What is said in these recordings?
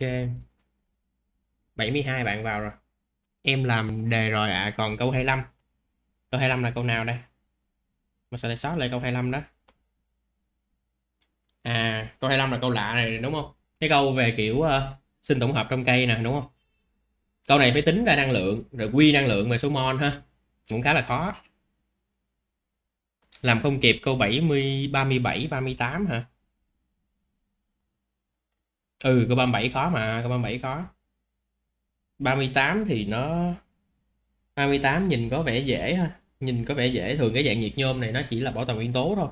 ok 72 bạn vào rồi em làm đề rồi ạ à. còn câu 25 câu 25 là câu nào đây mà sao lại sót lại câu 25 đó à câu 25 là câu lạ này đúng không cái câu về kiểu uh, sinh tổng hợp trong cây nè đúng không câu này phải tính ra năng lượng rồi quy năng lượng về số mol ha cũng khá là khó làm không kịp câu 70 37 38 hả ừ câu 37 khó mà câu 37 khó 38 thì nó 38 nhìn có vẻ dễ ha nhìn có vẻ dễ thường cái dạng nhiệt nhôm này nó chỉ là bảo toàn nguyên tố thôi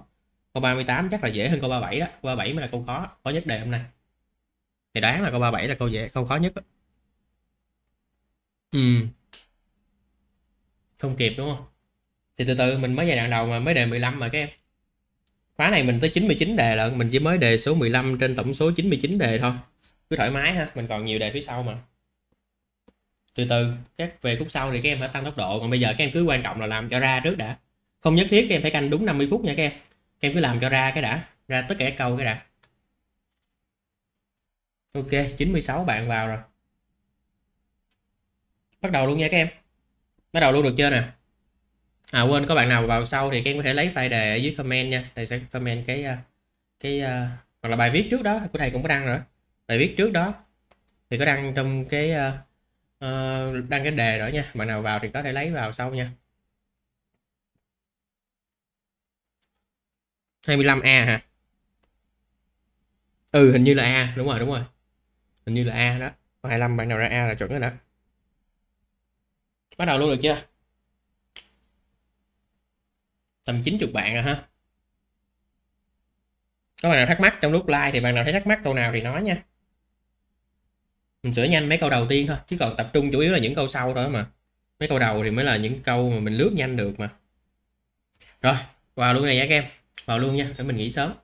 câu 38 chắc là dễ hơn câu 37 đó câu 37 mới là câu khó khó nhất đề hôm nay thì đoán là câu 37 là câu dễ câu khó nhất đó. ừ không kịp đúng không thì từ từ mình mới giai đoạn đầu mà mới đề 15 mà các em khóa này mình tới 99 đề lận mình chỉ mới đề số 15 trên tổng số 99 đề thôi cứ thoải mái ha mình còn nhiều đề phía sau mà từ từ các về khúc sau thì các em phải tăng tốc độ còn bây giờ các em cứ quan trọng là làm cho ra trước đã không nhất thiết các em phải canh đúng 50 phút nha các em các em cứ làm cho ra cái đã ra tất cả câu cái đã ok 96 bạn vào rồi bắt đầu luôn nha các em bắt đầu luôn được chưa nè à quên có bạn nào vào sau thì các em có thể lấy file đề ở dưới comment nha thầy sẽ comment cái à, cái uh, hoặc là bài viết trước đó của thầy cũng có đăng rồi bài viết trước đó thì có đăng trong cái uh, uh, đăng cái đề rồi nha bạn nào vào thì có thể lấy vào sau nha 25A hả ừ hình như là A đúng rồi đúng rồi hình như là A đó 25 bạn nào ra A là chuẩn rồi đó bắt đầu luôn được chưa tầm 90 bạn rồi ha có bạn nào thắc mắc trong lúc like thì bạn nào thấy thắc mắc câu nào thì nói nha mình sửa nhanh mấy câu đầu tiên thôi chứ còn tập trung chủ yếu là những câu sau thôi mà mấy câu đầu thì mới là những câu mà mình lướt nhanh được mà rồi vào luôn này nha các em vào luôn nha để mình nghỉ sớm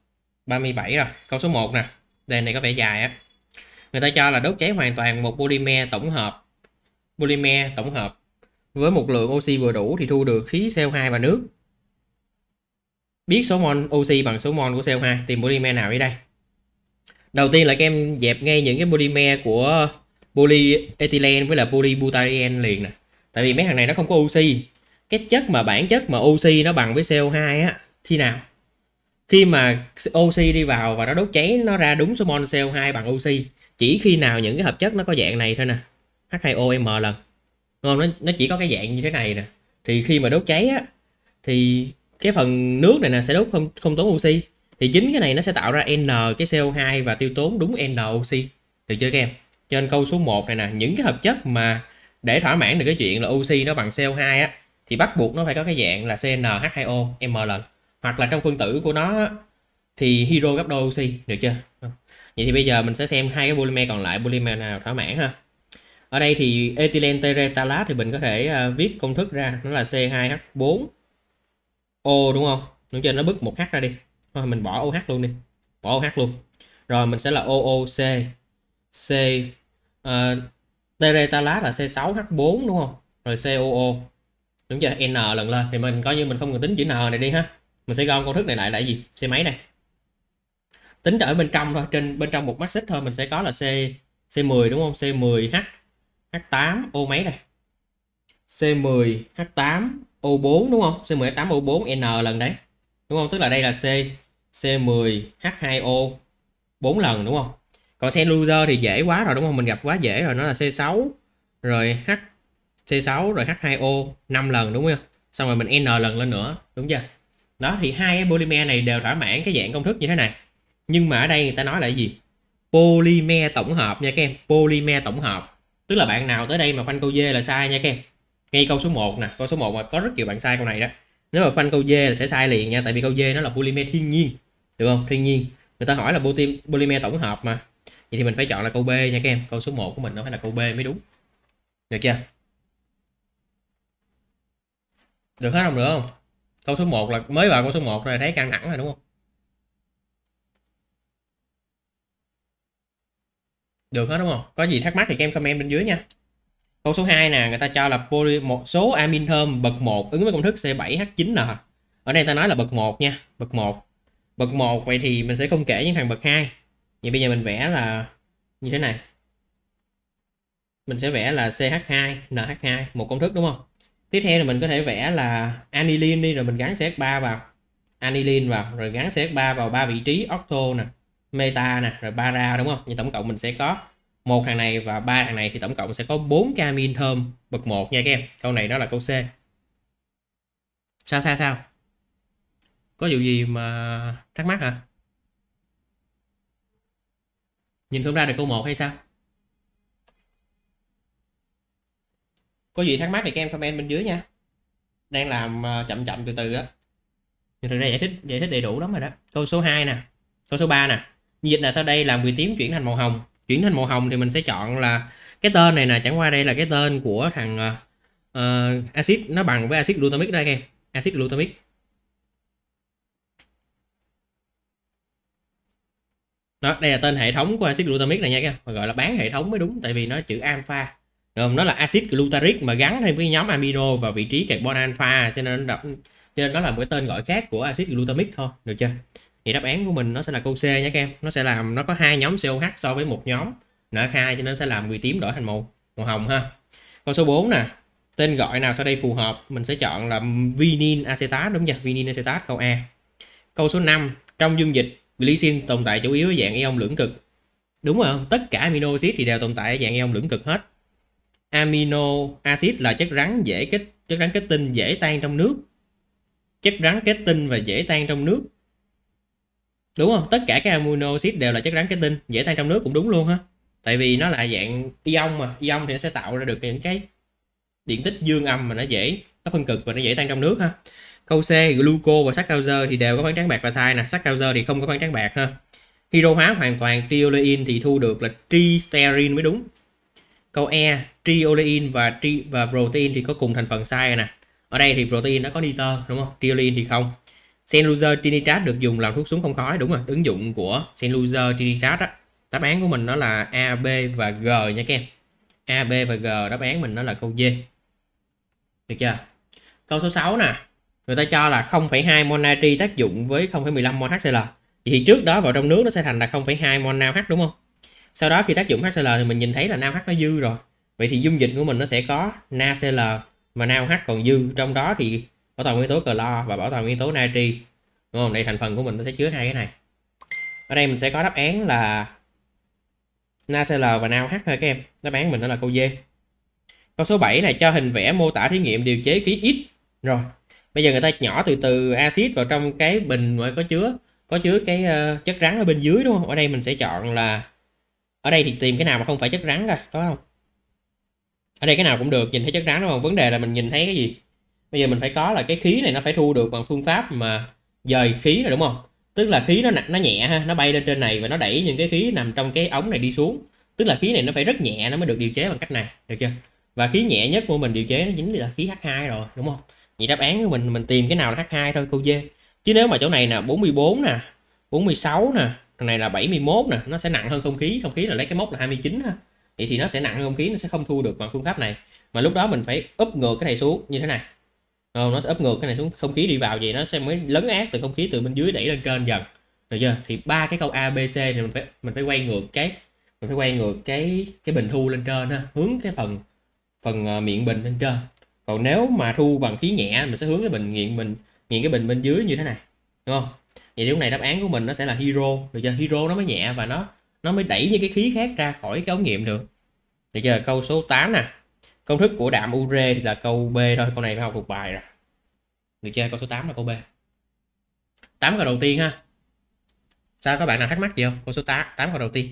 37 rồi câu số 1 nè đề này có vẻ dài á người ta cho là đốt cháy hoàn toàn một polymer tổng hợp polymer tổng hợp với một lượng oxy vừa đủ thì thu được khí CO2 và nước biết số mol oxy bằng số mol của CO2 tìm polymer nào ở đây đầu tiên là các em dẹp ngay những cái polymer của polyethylene với là polybutadiene liền nè tại vì mấy thằng này nó không có oxy cái chất mà bản chất mà oxy nó bằng với CO2 á khi nào khi mà oxy đi vào và nó đốt cháy nó ra đúng số mol CO2 bằng oxy chỉ khi nào những cái hợp chất nó có dạng này thôi nè h 2 o m lần ngon nó nó chỉ có cái dạng như thế này nè thì khi mà đốt cháy á thì cái phần nước này nè sẽ đốt không không tốn oxy thì chính cái này nó sẽ tạo ra n cái CO2 và tiêu tốn đúng n oxy được chưa các em cho nên câu số 1 này nè những cái hợp chất mà để thỏa mãn được cái chuyện là oxy nó bằng CO2 á thì bắt buộc nó phải có cái dạng là CnH2O ml hoặc là trong phân tử của nó thì hydro gấp đôi oxy được chưa vậy thì bây giờ mình sẽ xem hai cái polymer còn lại polymer nào thỏa mãn ha ở đây thì ethylene terephthalate thì mình có thể à, viết công thức ra nó là C2H4 O đúng không đúng chưa nó bứt một h ra đi thôi mình bỏ OH luôn đi bỏ OH luôn rồi mình sẽ là OOC C uh, ờ, teretalat là C6H4 đúng không rồi COO đúng chưa N lần lên thì mình coi như mình không cần tính chữ N này đi ha mình sẽ gom công thức này lại là gì C mấy này tính ở bên trong thôi trên bên trong một mắt xích thôi mình sẽ có là C C10 đúng không C10H H8 ô mấy này C10H8 O4 đúng không? C18O4N lần đấy. Đúng không? Tức là đây là C C10H2O 4 lần đúng không? Còn xe loser thì dễ quá rồi đúng không? Mình gặp quá dễ rồi nó là C6 rồi H C6 rồi H2O 5 lần đúng không? Xong rồi mình N lần lên nữa, đúng chưa? Đó thì hai cái polymer này đều thỏa mãn cái dạng công thức như thế này. Nhưng mà ở đây người ta nói là cái gì? Polymer tổng hợp nha các em, polymer tổng hợp. Tức là bạn nào tới đây mà khoanh câu D là sai nha các em ngay câu số 1 nè câu số 1 mà có rất nhiều bạn sai câu này đó nếu mà khoanh câu D là sẽ sai liền nha tại vì câu D nó là polymer thiên nhiên được không thiên nhiên người ta hỏi là polymer tổng hợp mà vậy thì mình phải chọn là câu B nha các em câu số 1 của mình nó phải là câu B mới đúng được chưa được hết không được không câu số 1 là mới vào câu số 1 rồi thấy căng thẳng rồi đúng không được hết đúng không có gì thắc mắc thì các em comment bên dưới nha Câu số 2 nè, người ta cho là poly một số amin thơm bậc 1 ứng với công thức C7H9N. Ở đây ta nói là bậc 1 nha, bậc 1. Bậc 1 vậy thì mình sẽ không kể những thằng bậc 2. Vậy bây giờ mình vẽ là như thế này. Mình sẽ vẽ là CH2, NH2, một công thức đúng không? Tiếp theo là mình có thể vẽ là anilin đi rồi mình gắn CH3 vào. Anilin vào rồi gắn CH3 vào ba vị trí octo nè, meta nè, rồi para đúng không? Như tổng cộng mình sẽ có một thằng này và ba thằng này thì tổng cộng sẽ có 4k min thơm bậc 1 nha các em câu này đó là câu C sao sao sao có vụ gì mà thắc mắc hả nhìn không ra được câu 1 hay sao có gì thắc mắc thì các em comment bên dưới nha đang làm ờ, chậm chậm từ từ đó nhưng thực ra giải thích giải thích đầy đủ lắm rồi đó câu số 2 nè câu số 3 nè nhiệt là sau đây làm quỷ tím chuyển thành màu hồng chuyển thành màu hồng thì mình sẽ chọn là cái tên này nè chẳng qua đây là cái tên của thằng uh, axit nó bằng với axit glutamic đây em axit glutamic đó đây là tên hệ thống của axit glutamic này nha các em mà gọi là bán hệ thống mới đúng tại vì nó chữ alpha rồi nó là axit glutaric mà gắn thêm với nhóm amino và vị trí carbon alpha cho nên đọc cho nên nó là một cái tên gọi khác của axit glutamic thôi được chưa thì đáp án của mình nó sẽ là câu C nhé các em nó sẽ làm nó có hai nhóm COH so với một nhóm nở khai cho nên sẽ làm người tím đổi thành màu màu hồng ha câu số 4 nè tên gọi nào sau đây phù hợp mình sẽ chọn là vinil acetate đúng chưa vinil acetate câu A câu số 5 trong dung dịch glycine tồn tại chủ yếu ở dạng ion lưỡng cực đúng không tất cả amino acid thì đều tồn tại ở dạng ion lưỡng cực hết amino acid là chất rắn dễ kết chất rắn kết tinh dễ tan trong nước chất rắn kết tinh và dễ tan trong nước đúng không tất cả các amino acid đều là chất rắn kết tinh dễ tan trong nước cũng đúng luôn ha tại vì nó là dạng ion mà ion thì nó sẽ tạo ra được những cái điện tích dương âm mà nó dễ nó phân cực và nó dễ tan trong nước ha câu c gluco và lactose thì đều có phản trắng bạc là sai nè lactose thì không có phản trắng bạc ha hydro hóa hoàn toàn triolein thì thu được là tristerin mới đúng câu e triolein và tri và protein thì có cùng thành phần sai nè ở đây thì protein nó có nitơ đúng không triolein thì không Senluzer Tinitrat được dùng làm thuốc súng không khói đúng rồi ứng dụng của Senluzer Tinitrat á, đáp án của mình nó là A B và G nha các em A B và G đáp án mình nó là câu D được chưa câu số 6 nè người ta cho là 0,2 monatri tác dụng với 0,15 mol HCl thì trước đó vào trong nước nó sẽ thành là 0,2 mol NaOH đúng không sau đó khi tác dụng HCl thì mình nhìn thấy là NaOH nó dư rồi vậy thì dung dịch của mình nó sẽ có NaCl mà NaOH còn dư trong đó thì bảo toàn nguyên tố clo và bảo toàn nguyên tố natri đúng không đây thành phần của mình nó sẽ chứa hai cái này ở đây mình sẽ có đáp án là NaCl và NaOH thôi các em đáp án mình đó là câu D câu số 7 này cho hình vẽ mô tả thí nghiệm điều chế khí ít rồi bây giờ người ta nhỏ từ từ axit vào trong cái bình mới có chứa có chứa cái uh, chất rắn ở bên dưới đúng không ở đây mình sẽ chọn là ở đây thì tìm cái nào mà không phải chất rắn rồi có không ở đây cái nào cũng được nhìn thấy chất rắn đúng không vấn đề là mình nhìn thấy cái gì bây giờ mình phải có là cái khí này nó phải thu được bằng phương pháp mà dời khí rồi đúng không tức là khí nó nó nhẹ ha nó bay lên trên này và nó đẩy những cái khí nằm trong cái ống này đi xuống tức là khí này nó phải rất nhẹ nó mới được điều chế bằng cách này được chưa và khí nhẹ nhất của mình điều chế nó chính là khí H2 rồi đúng không vậy đáp án của mình mình tìm cái nào là H2 thôi câu D chứ nếu mà chỗ này nè 44 nè 46 nè thằng này là 71 nè nó sẽ nặng hơn không khí không khí là lấy cái mốc là 29 ha vậy thì nó sẽ nặng hơn không khí nó sẽ không thu được bằng phương pháp này mà lúc đó mình phải úp ngược cái này xuống như thế này không nó sẽ ấp ngược cái này xuống không khí đi vào vậy nó sẽ mới lấn át từ không khí từ bên dưới đẩy lên trên dần được chưa thì ba cái câu a b c này mình phải mình phải quay ngược cái mình phải quay ngược cái cái bình thu lên trên ha hướng cái phần phần ờ, miệng bình lên trên còn nếu mà thu bằng khí nhẹ mình sẽ hướng cái bình nghiện mình nghiện cái bình bên dưới như thế này đúng không vậy lúc này đáp án của mình nó sẽ là hero được chưa hero nó mới nhẹ và nó nó mới đẩy những cái khí khác ra khỏi cái ống nghiệm được được chưa câu số 8 nè công thức của đạm ure thì là câu b thôi câu này phải học thuộc bài rồi người chơi câu số 8 là câu b 8 câu đầu tiên ha sao các bạn nào thắc mắc gì không câu số 8 8 câu đầu tiên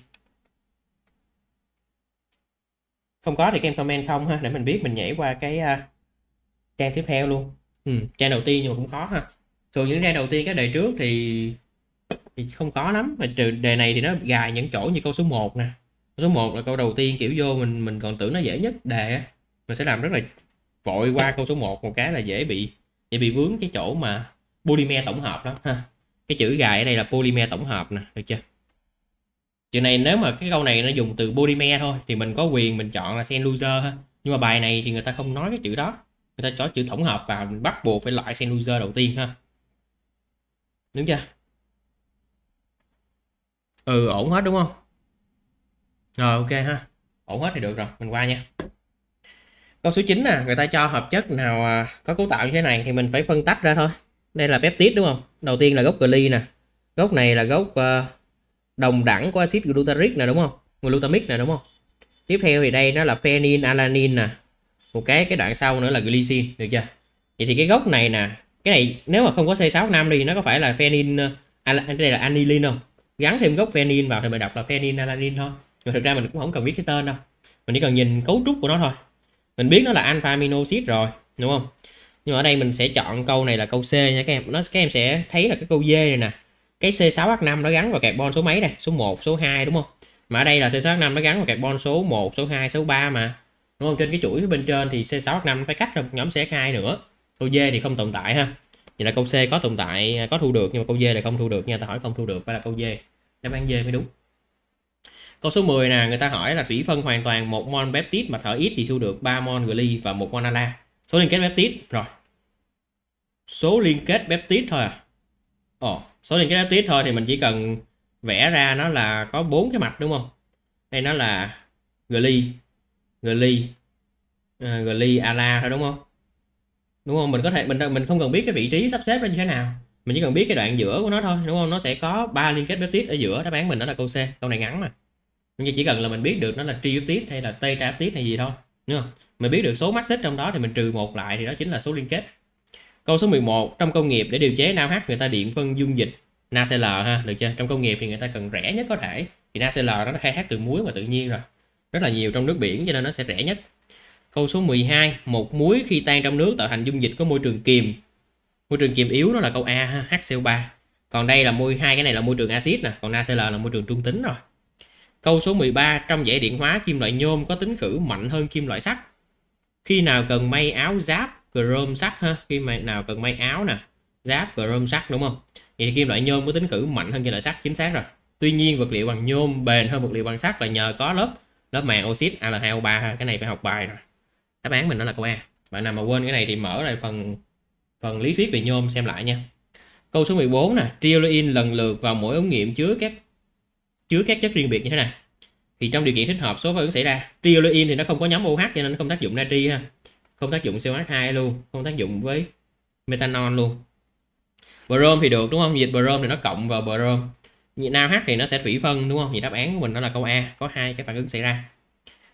không có thì các em comment không ha để mình biết mình nhảy qua cái uh, trang tiếp theo luôn ừ, trang đầu tiên nhưng mà cũng khó ha thường những trang đầu tiên các đề trước thì thì không có lắm mà trừ đề này thì nó gài những chỗ như câu số 1 nè số 1 là câu đầu tiên kiểu vô mình mình còn tưởng nó dễ nhất đề á mình sẽ làm rất là vội qua dạ. câu số 1 một cái là dễ bị dễ bị vướng cái chỗ mà polymer tổng hợp đó ha cái chữ gài ở đây là polymer tổng hợp nè được chưa chữ này nếu mà cái câu này nó dùng từ polymer thôi thì mình có quyền mình chọn là senluzer ha nhưng mà bài này thì người ta không nói cái chữ đó người ta cho chữ tổng hợp vào mình bắt buộc phải loại senluzer đầu tiên ha đúng chưa ừ ổn hết đúng không rồi ok ha ổn hết thì được rồi mình qua nha Câu số 9 nè, à, người ta cho hợp chất nào à, có cấu tạo như thế này thì mình phải phân tách ra thôi. Đây là peptide đúng không? Đầu tiên là gốc gly nè. Gốc này là gốc ờ, đồng đẳng của axit glutaric nè đúng không? Glutamic nè đúng không? Tiếp theo thì đây nó là phenin alanin nè. Một cái cái đoạn sau nữa là glycine, được chưa? Vậy thì cái gốc này nè, cái này nếu mà không có C65 đi nó có phải là phenin ala, à, cái này là anilin không? Gắn thêm gốc phenin vào thì mình đọc là phenin alanin thôi. Rồi thực ra mình cũng không cần biết cái tên đâu. Mình chỉ cần nhìn cấu trúc của nó thôi mình biết nó là alpha amino acid rồi đúng không nhưng mà ở đây mình sẽ chọn câu này là câu C nha các em nó các em sẽ thấy là cái câu D này nè cái C6H5 nó gắn vào carbon số mấy đây số 1 số 2 đúng không mà ở đây là C6H5 nó gắn vào carbon số 1 số 2 số 3 mà đúng không trên cái chuỗi bên trên thì C6H5 phải cách ra một nhóm C2 nữa câu D thì không tồn tại ha vậy là câu C có tồn tại có thu được nhưng mà câu D là không thu được nha ta hỏi không thu được phải là câu D đáp án D mới đúng Câu số 10 nè, người ta hỏi là thủy phân hoàn toàn một mol peptide mà thở ít thì thu được 3 mol gly và một mol ala. Số liên kết peptide rồi. Số liên kết peptide thôi à. Ồ, số liên kết peptide thôi thì mình chỉ cần vẽ ra nó là có bốn cái mạch đúng không? Đây nó là gly, gly, uh, ờ, gly ala thôi đúng không? Đúng không? Mình có thể mình mình không cần biết cái vị trí sắp xếp nó như thế nào. Mình chỉ cần biết cái đoạn giữa của nó thôi, đúng không? Nó sẽ có ba liên kết peptide ở giữa, đáp án mình đó là câu C, câu này ngắn mà nhưng chỉ cần là mình biết được nó là tri yếu tiết hay là tê trả tiết hay gì thôi đúng không mình biết được số mắc xích trong đó thì mình trừ một lại thì đó chính là số liên kết câu số 11 trong công nghiệp để điều chế NaOH người ta điện phân dung dịch NaCl ha được chưa trong công nghiệp thì người ta cần rẻ nhất có thể thì NaCl nó khai thác từ muối mà tự nhiên rồi rất là nhiều trong nước biển cho nên nó sẽ rẻ nhất câu số 12 một muối khi tan trong nước tạo thành dung dịch có môi trường kiềm môi trường kiềm yếu nó là câu A ha, HCO3 còn đây là môi hai cái này là môi trường axit nè còn NaCl là môi trường trung tính rồi Câu số 13 trong giải điện hóa kim loại nhôm có tính khử mạnh hơn kim loại sắt. Khi nào cần may áo giáp chrome sắt ha, khi mà nào cần may áo nè, giáp chrome sắt đúng không? Vậy thì kim loại nhôm có tính khử mạnh hơn kim loại sắt chính xác rồi. Tuy nhiên vật liệu bằng nhôm bền hơn vật liệu bằng sắt là nhờ có lớp lớp màng oxit Al2O3 ha, cái này phải học bài rồi. Đáp án mình đó là câu A. Bạn nào mà quên cái này thì mở lại phần phần lý thuyết về nhôm xem lại nha. Câu số 14 nè, triolein lần lượt vào mỗi ống nghiệm chứa các chứa các chất riêng biệt như thế này thì trong điều kiện thích hợp số phản ứng xảy ra triolein thì nó không có nhóm OH cho nên nó không tác dụng natri ha không tác dụng COH2 luôn không tác dụng với metanol luôn brom thì được đúng không dịch brom thì nó cộng vào brom nhiệt naoh thì nó sẽ thủy phân đúng không? Vậy đáp án của mình nó là câu A, có hai cái phản ứng xảy ra.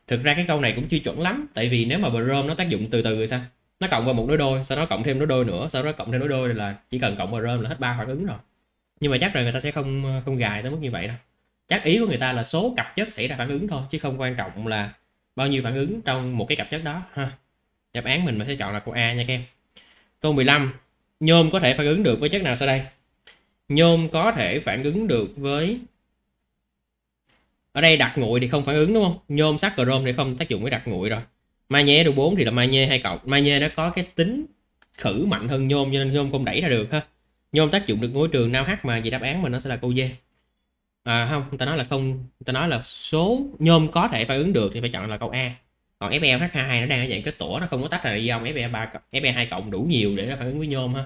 Thực ra cái câu này cũng chưa chuẩn lắm, tại vì nếu mà brom nó tác dụng từ từ rồi sao? Nó cộng vào một đối đôi, sau đó cộng thêm đối đôi nữa, sau đó cộng thêm đối đôi là chỉ cần cộng brom là hết ba phản ứng rồi. Nhưng mà chắc rồi người ta sẽ không không gài tới mức như vậy đâu chắc ý của người ta là số cặp chất xảy ra phản ứng thôi chứ không quan trọng là bao nhiêu phản ứng trong một cái cặp chất đó ha đáp án mình sẽ chọn là câu A nha các em câu 15 nhôm có thể phản ứng được với chất nào sau đây nhôm có thể phản ứng được với ở đây đặc nguội thì không phản ứng đúng không nhôm sắt chrome thì không tác dụng với đặc nguội rồi ma magie độ 4 thì là ma magie hai cộng magie nó có cái tính khử mạnh hơn nhôm cho nên nhôm không đẩy ra được ha nhôm tác dụng được môi trường nào h mà vậy đáp án mình nó sẽ là câu D à, không ta nói là không ta nói là số nhôm có thể phản ứng được thì phải chọn là câu a còn fe h 2 nó đang ở dạng kết tủa nó không có tách ra ion fe 3 fe 2 cộng đủ nhiều để nó phản ứng với nhôm ha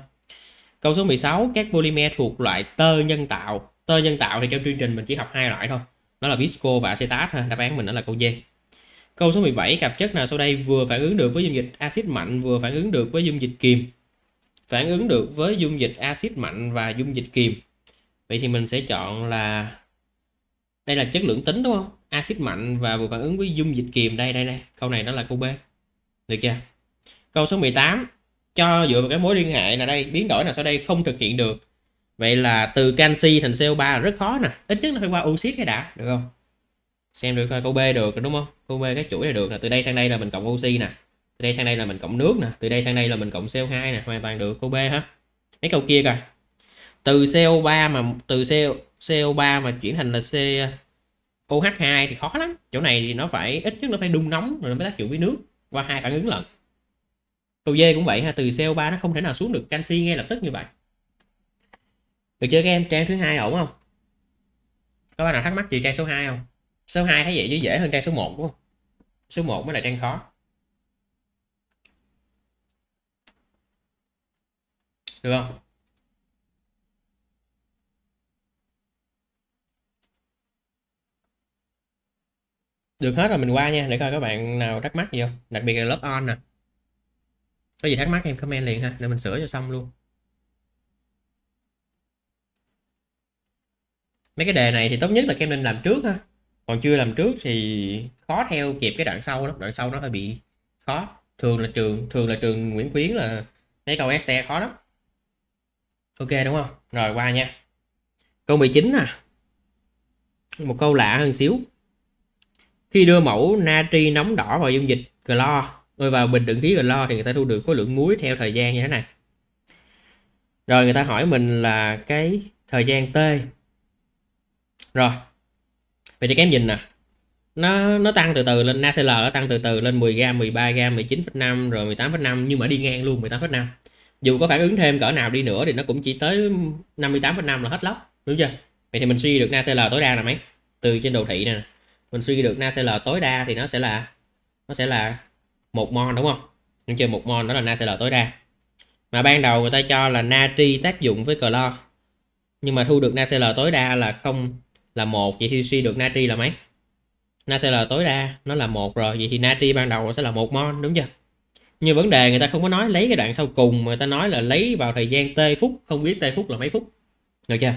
câu số 16 các polymer thuộc loại tơ nhân tạo tơ nhân tạo thì trong chương trình mình chỉ học hai loại thôi đó là visco và acetat thôi, đáp án mình đó là câu d câu số 17 cặp chất nào sau đây vừa phản ứng được với dung dịch axit mạnh vừa phản ứng được với dung dịch kiềm phản ứng được với dung dịch axit mạnh và dung dịch kiềm vậy thì mình sẽ chọn là đây là chất lượng tính đúng không axit mạnh và vừa phản ứng với dung dịch kiềm đây đây đây câu này nó là câu b được chưa câu số 18 cho dựa vào cái mối liên hệ là đây biến đổi nào sau đây không thực hiện được vậy là từ canxi thành CO3 rất khó nè ít nhất nó phải qua oxit cái đã được không xem được coi câu B được đúng không câu B cái chuỗi này được là từ đây sang đây là mình cộng oxy nè từ đây sang đây là mình cộng nước nè từ đây sang đây là mình cộng CO2 nè hoàn toàn được câu B ha mấy câu kia coi từ CO3 mà từ CO CO3 mà chuyển thành là C OH2 thì khó lắm chỗ này thì nó phải ít nhất nó phải đun nóng rồi nó mới tác dụng với nước qua hai phản ứng lần Câu d cũng vậy ha từ CO3 nó không thể nào xuống được canxi ngay lập tức như vậy được chưa các em trang thứ hai ổn không có bạn nào thắc mắc gì trang số 2 không số 2 thấy vậy chứ dễ hơn trang số 1 đúng không số 1 mới là trang khó được không được hết rồi mình qua nha để coi các bạn nào thắc mắc gì không đặc biệt là lớp on nè có gì thắc mắc em comment liền ha để mình sửa cho xong luôn mấy cái đề này thì tốt nhất là các em nên làm trước ha còn chưa làm trước thì khó theo kịp cái đoạn sau lắm đoạn sau nó hơi bị khó thường là trường thường là trường Nguyễn Khuyến là mấy câu ST khó lắm ok đúng không rồi qua nha câu 19 nè một câu lạ hơn xíu khi đưa mẫu natri nóng đỏ vào dung dịch clo, rồi vào bình đựng khí clo thì người ta thu được khối lượng muối theo thời gian như thế này. Rồi người ta hỏi mình là cái thời gian T. Rồi. Vậy thì các em nhìn nè. Nó nó tăng từ từ lên NaCl nó tăng từ từ lên 10 g, 13 g, 19,5 rồi 18,5 nhưng mà đi ngang luôn 18,5. Dù có phản ứng thêm cỡ nào đi nữa thì nó cũng chỉ tới 58,5 là hết lóc, đúng chưa? Vậy thì mình suy được NaCl tối đa là mấy? Từ trên đồ thị này mình suy được NaCl tối đa thì nó sẽ là nó sẽ là một mol đúng không mình chưa một mol đó là NaCl tối đa mà ban đầu người ta cho là natri tác dụng với clo nhưng mà thu được NaCl tối đa là không là một vậy thì suy được natri là mấy NaCl tối đa nó là một rồi vậy thì natri ban đầu sẽ là một mol đúng chưa nhưng vấn đề người ta không có nói lấy cái đoạn sau cùng mà người ta nói là lấy vào thời gian t phút không biết t phút là mấy phút được chưa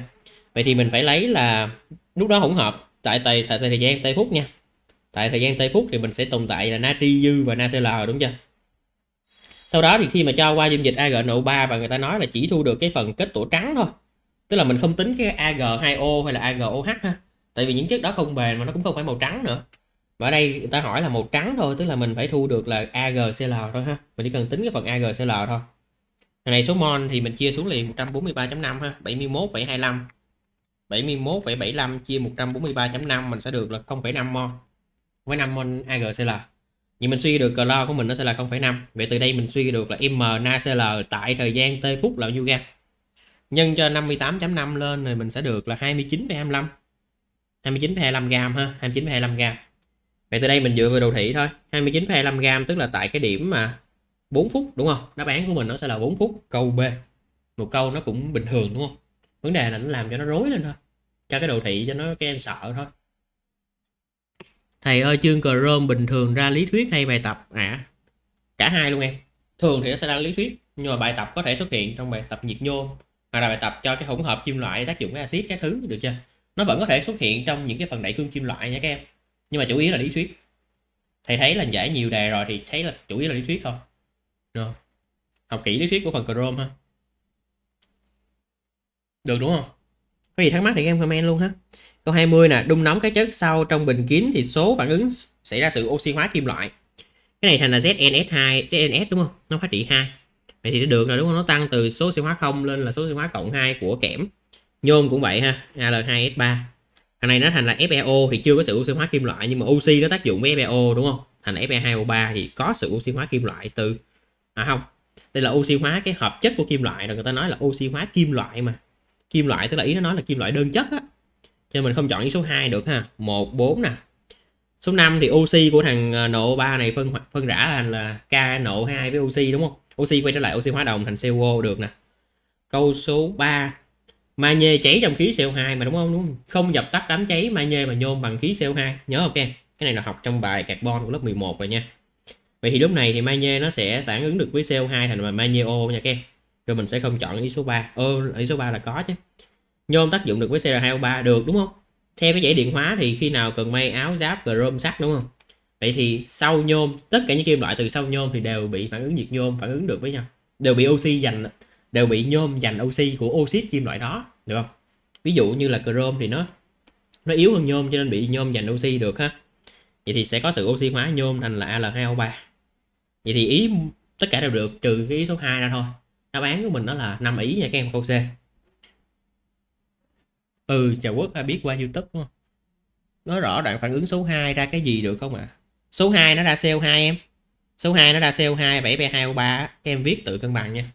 vậy thì mình phải lấy là lúc đó hỗn hợp tại tại tại, thời gian tây phút nha tại thời gian tây phút thì mình sẽ tồn tại là natri dư và nacl đúng chưa sau đó thì khi mà cho qua dung dịch AgNO3 và người ta nói là chỉ thu được cái phần kết tổ trắng thôi tức là mình không tính cái Ag2O hay là AgOH ha tại vì những chất đó không bền mà nó cũng không phải màu trắng nữa và ở đây người ta hỏi là màu trắng thôi tức là mình phải thu được là AgCl thôi ha mình chỉ cần tính cái phần AgCl thôi này số mol thì mình chia xuống liền 143.5 ha 71,25 71,75 chia 143.5 mình sẽ được là 0,5 mol với 5 mol AgCl Vậy mình suy được clo của mình nó sẽ là 0,5 vậy từ đây mình suy được là m NaCl tại thời gian t phút là bao nhiêu gam nhân cho 58.5 lên rồi mình sẽ được là 29,25 29,25 gam ha 29,25 gam vậy từ đây mình dựa vào đồ thị thôi 29,25 gam tức là tại cái điểm mà 4 phút đúng không đáp án của mình nó sẽ là 4 phút câu B một câu nó cũng bình thường đúng không vấn đề là nó làm cho nó rối lên thôi cho cái đồ thị cho nó các em sợ thôi thầy ơi chương chrome bình thường ra lý thuyết hay bài tập à cả hai luôn em thường thì nó sẽ ra lý thuyết nhưng mà bài tập có thể xuất hiện trong bài tập nhiệt nhôm hoặc là bài tập cho cái hỗn hợp kim loại tác dụng cái axit các thứ được chưa nó vẫn có thể xuất hiện trong những cái phần đẩy cương kim loại nha các em nhưng mà chủ yếu là lý thuyết thầy thấy là giải nhiều đề rồi thì thấy là chủ yếu là lý thuyết thôi được. học kỹ lý thuyết của phần chrome ha được đúng không? Có gì thắc mắc thì em comment luôn ha. Câu 20 nè, đun nóng cái chất sau trong bình kín thì số phản ứng xảy ra sự oxy hóa kim loại. Cái này thành là ZNS2, ZNS đúng không? Nó phát trị 2. Vậy thì nó được rồi đúng không? Nó tăng từ số oxy hóa 0 lên là số oxy hóa cộng 2 của kẽm. Nhôm cũng vậy ha, Al2S3. Thằng này nó thành là FeO thì chưa có sự oxy hóa kim loại nhưng mà oxy nó tác dụng với FeO đúng không? Thành Fe2O3 thì có sự oxy hóa kim loại từ à không, đây là oxy hóa cái hợp chất của kim loại rồi người ta nói là oxy hóa kim loại mà kim loại tức là ý nó nói là kim loại đơn chất á cho mình không chọn ý số 2 được ha một bốn nè số 5 thì oxy của thằng ờ, NO3 này phân phân rã thành là k KNO2 với oxy đúng không oxy quay trở lại oxy hóa đồng thành CO được nè câu số 3 magie cháy trong khí CO2 mà đúng không đúng không không dập tắt đám cháy magie mà nhôm bằng khí CO2 nhớ không okay. cái này là học trong bài carbon của lớp 11 rồi nha vậy thì lúc này thì magie nó sẽ phản ứng được với CO2 thành là magie O nha các em rồi mình sẽ không chọn ý số 3 ô ý số 3 là có chứ nhôm tác dụng được với CR203 được đúng không theo cái dãy điện hóa thì khi nào cần may áo giáp và sắt đúng không vậy thì sau nhôm tất cả những kim loại từ sau nhôm thì đều bị phản ứng nhiệt nhôm phản ứng được với nhau đều bị oxy dành đều bị nhôm dành oxy của oxit kim loại đó được không ví dụ như là chrome thì nó nó yếu hơn nhôm cho nên bị nhôm dành oxy được ha vậy thì sẽ có sự oxy hóa nhôm thành là Al2O3 vậy thì ý tất cả đều được trừ cái ý số 2 ra thôi đáp án của mình nó là nằm ý nha các em câu C ừ chào quốc hay biết qua youtube đúng không nói rõ đoạn phản ứng số 2 ra cái gì được không ạ à? số 2 nó ra CO2 em số 2 nó ra CO2 và Fe2O3 các em viết tự cân bằng nha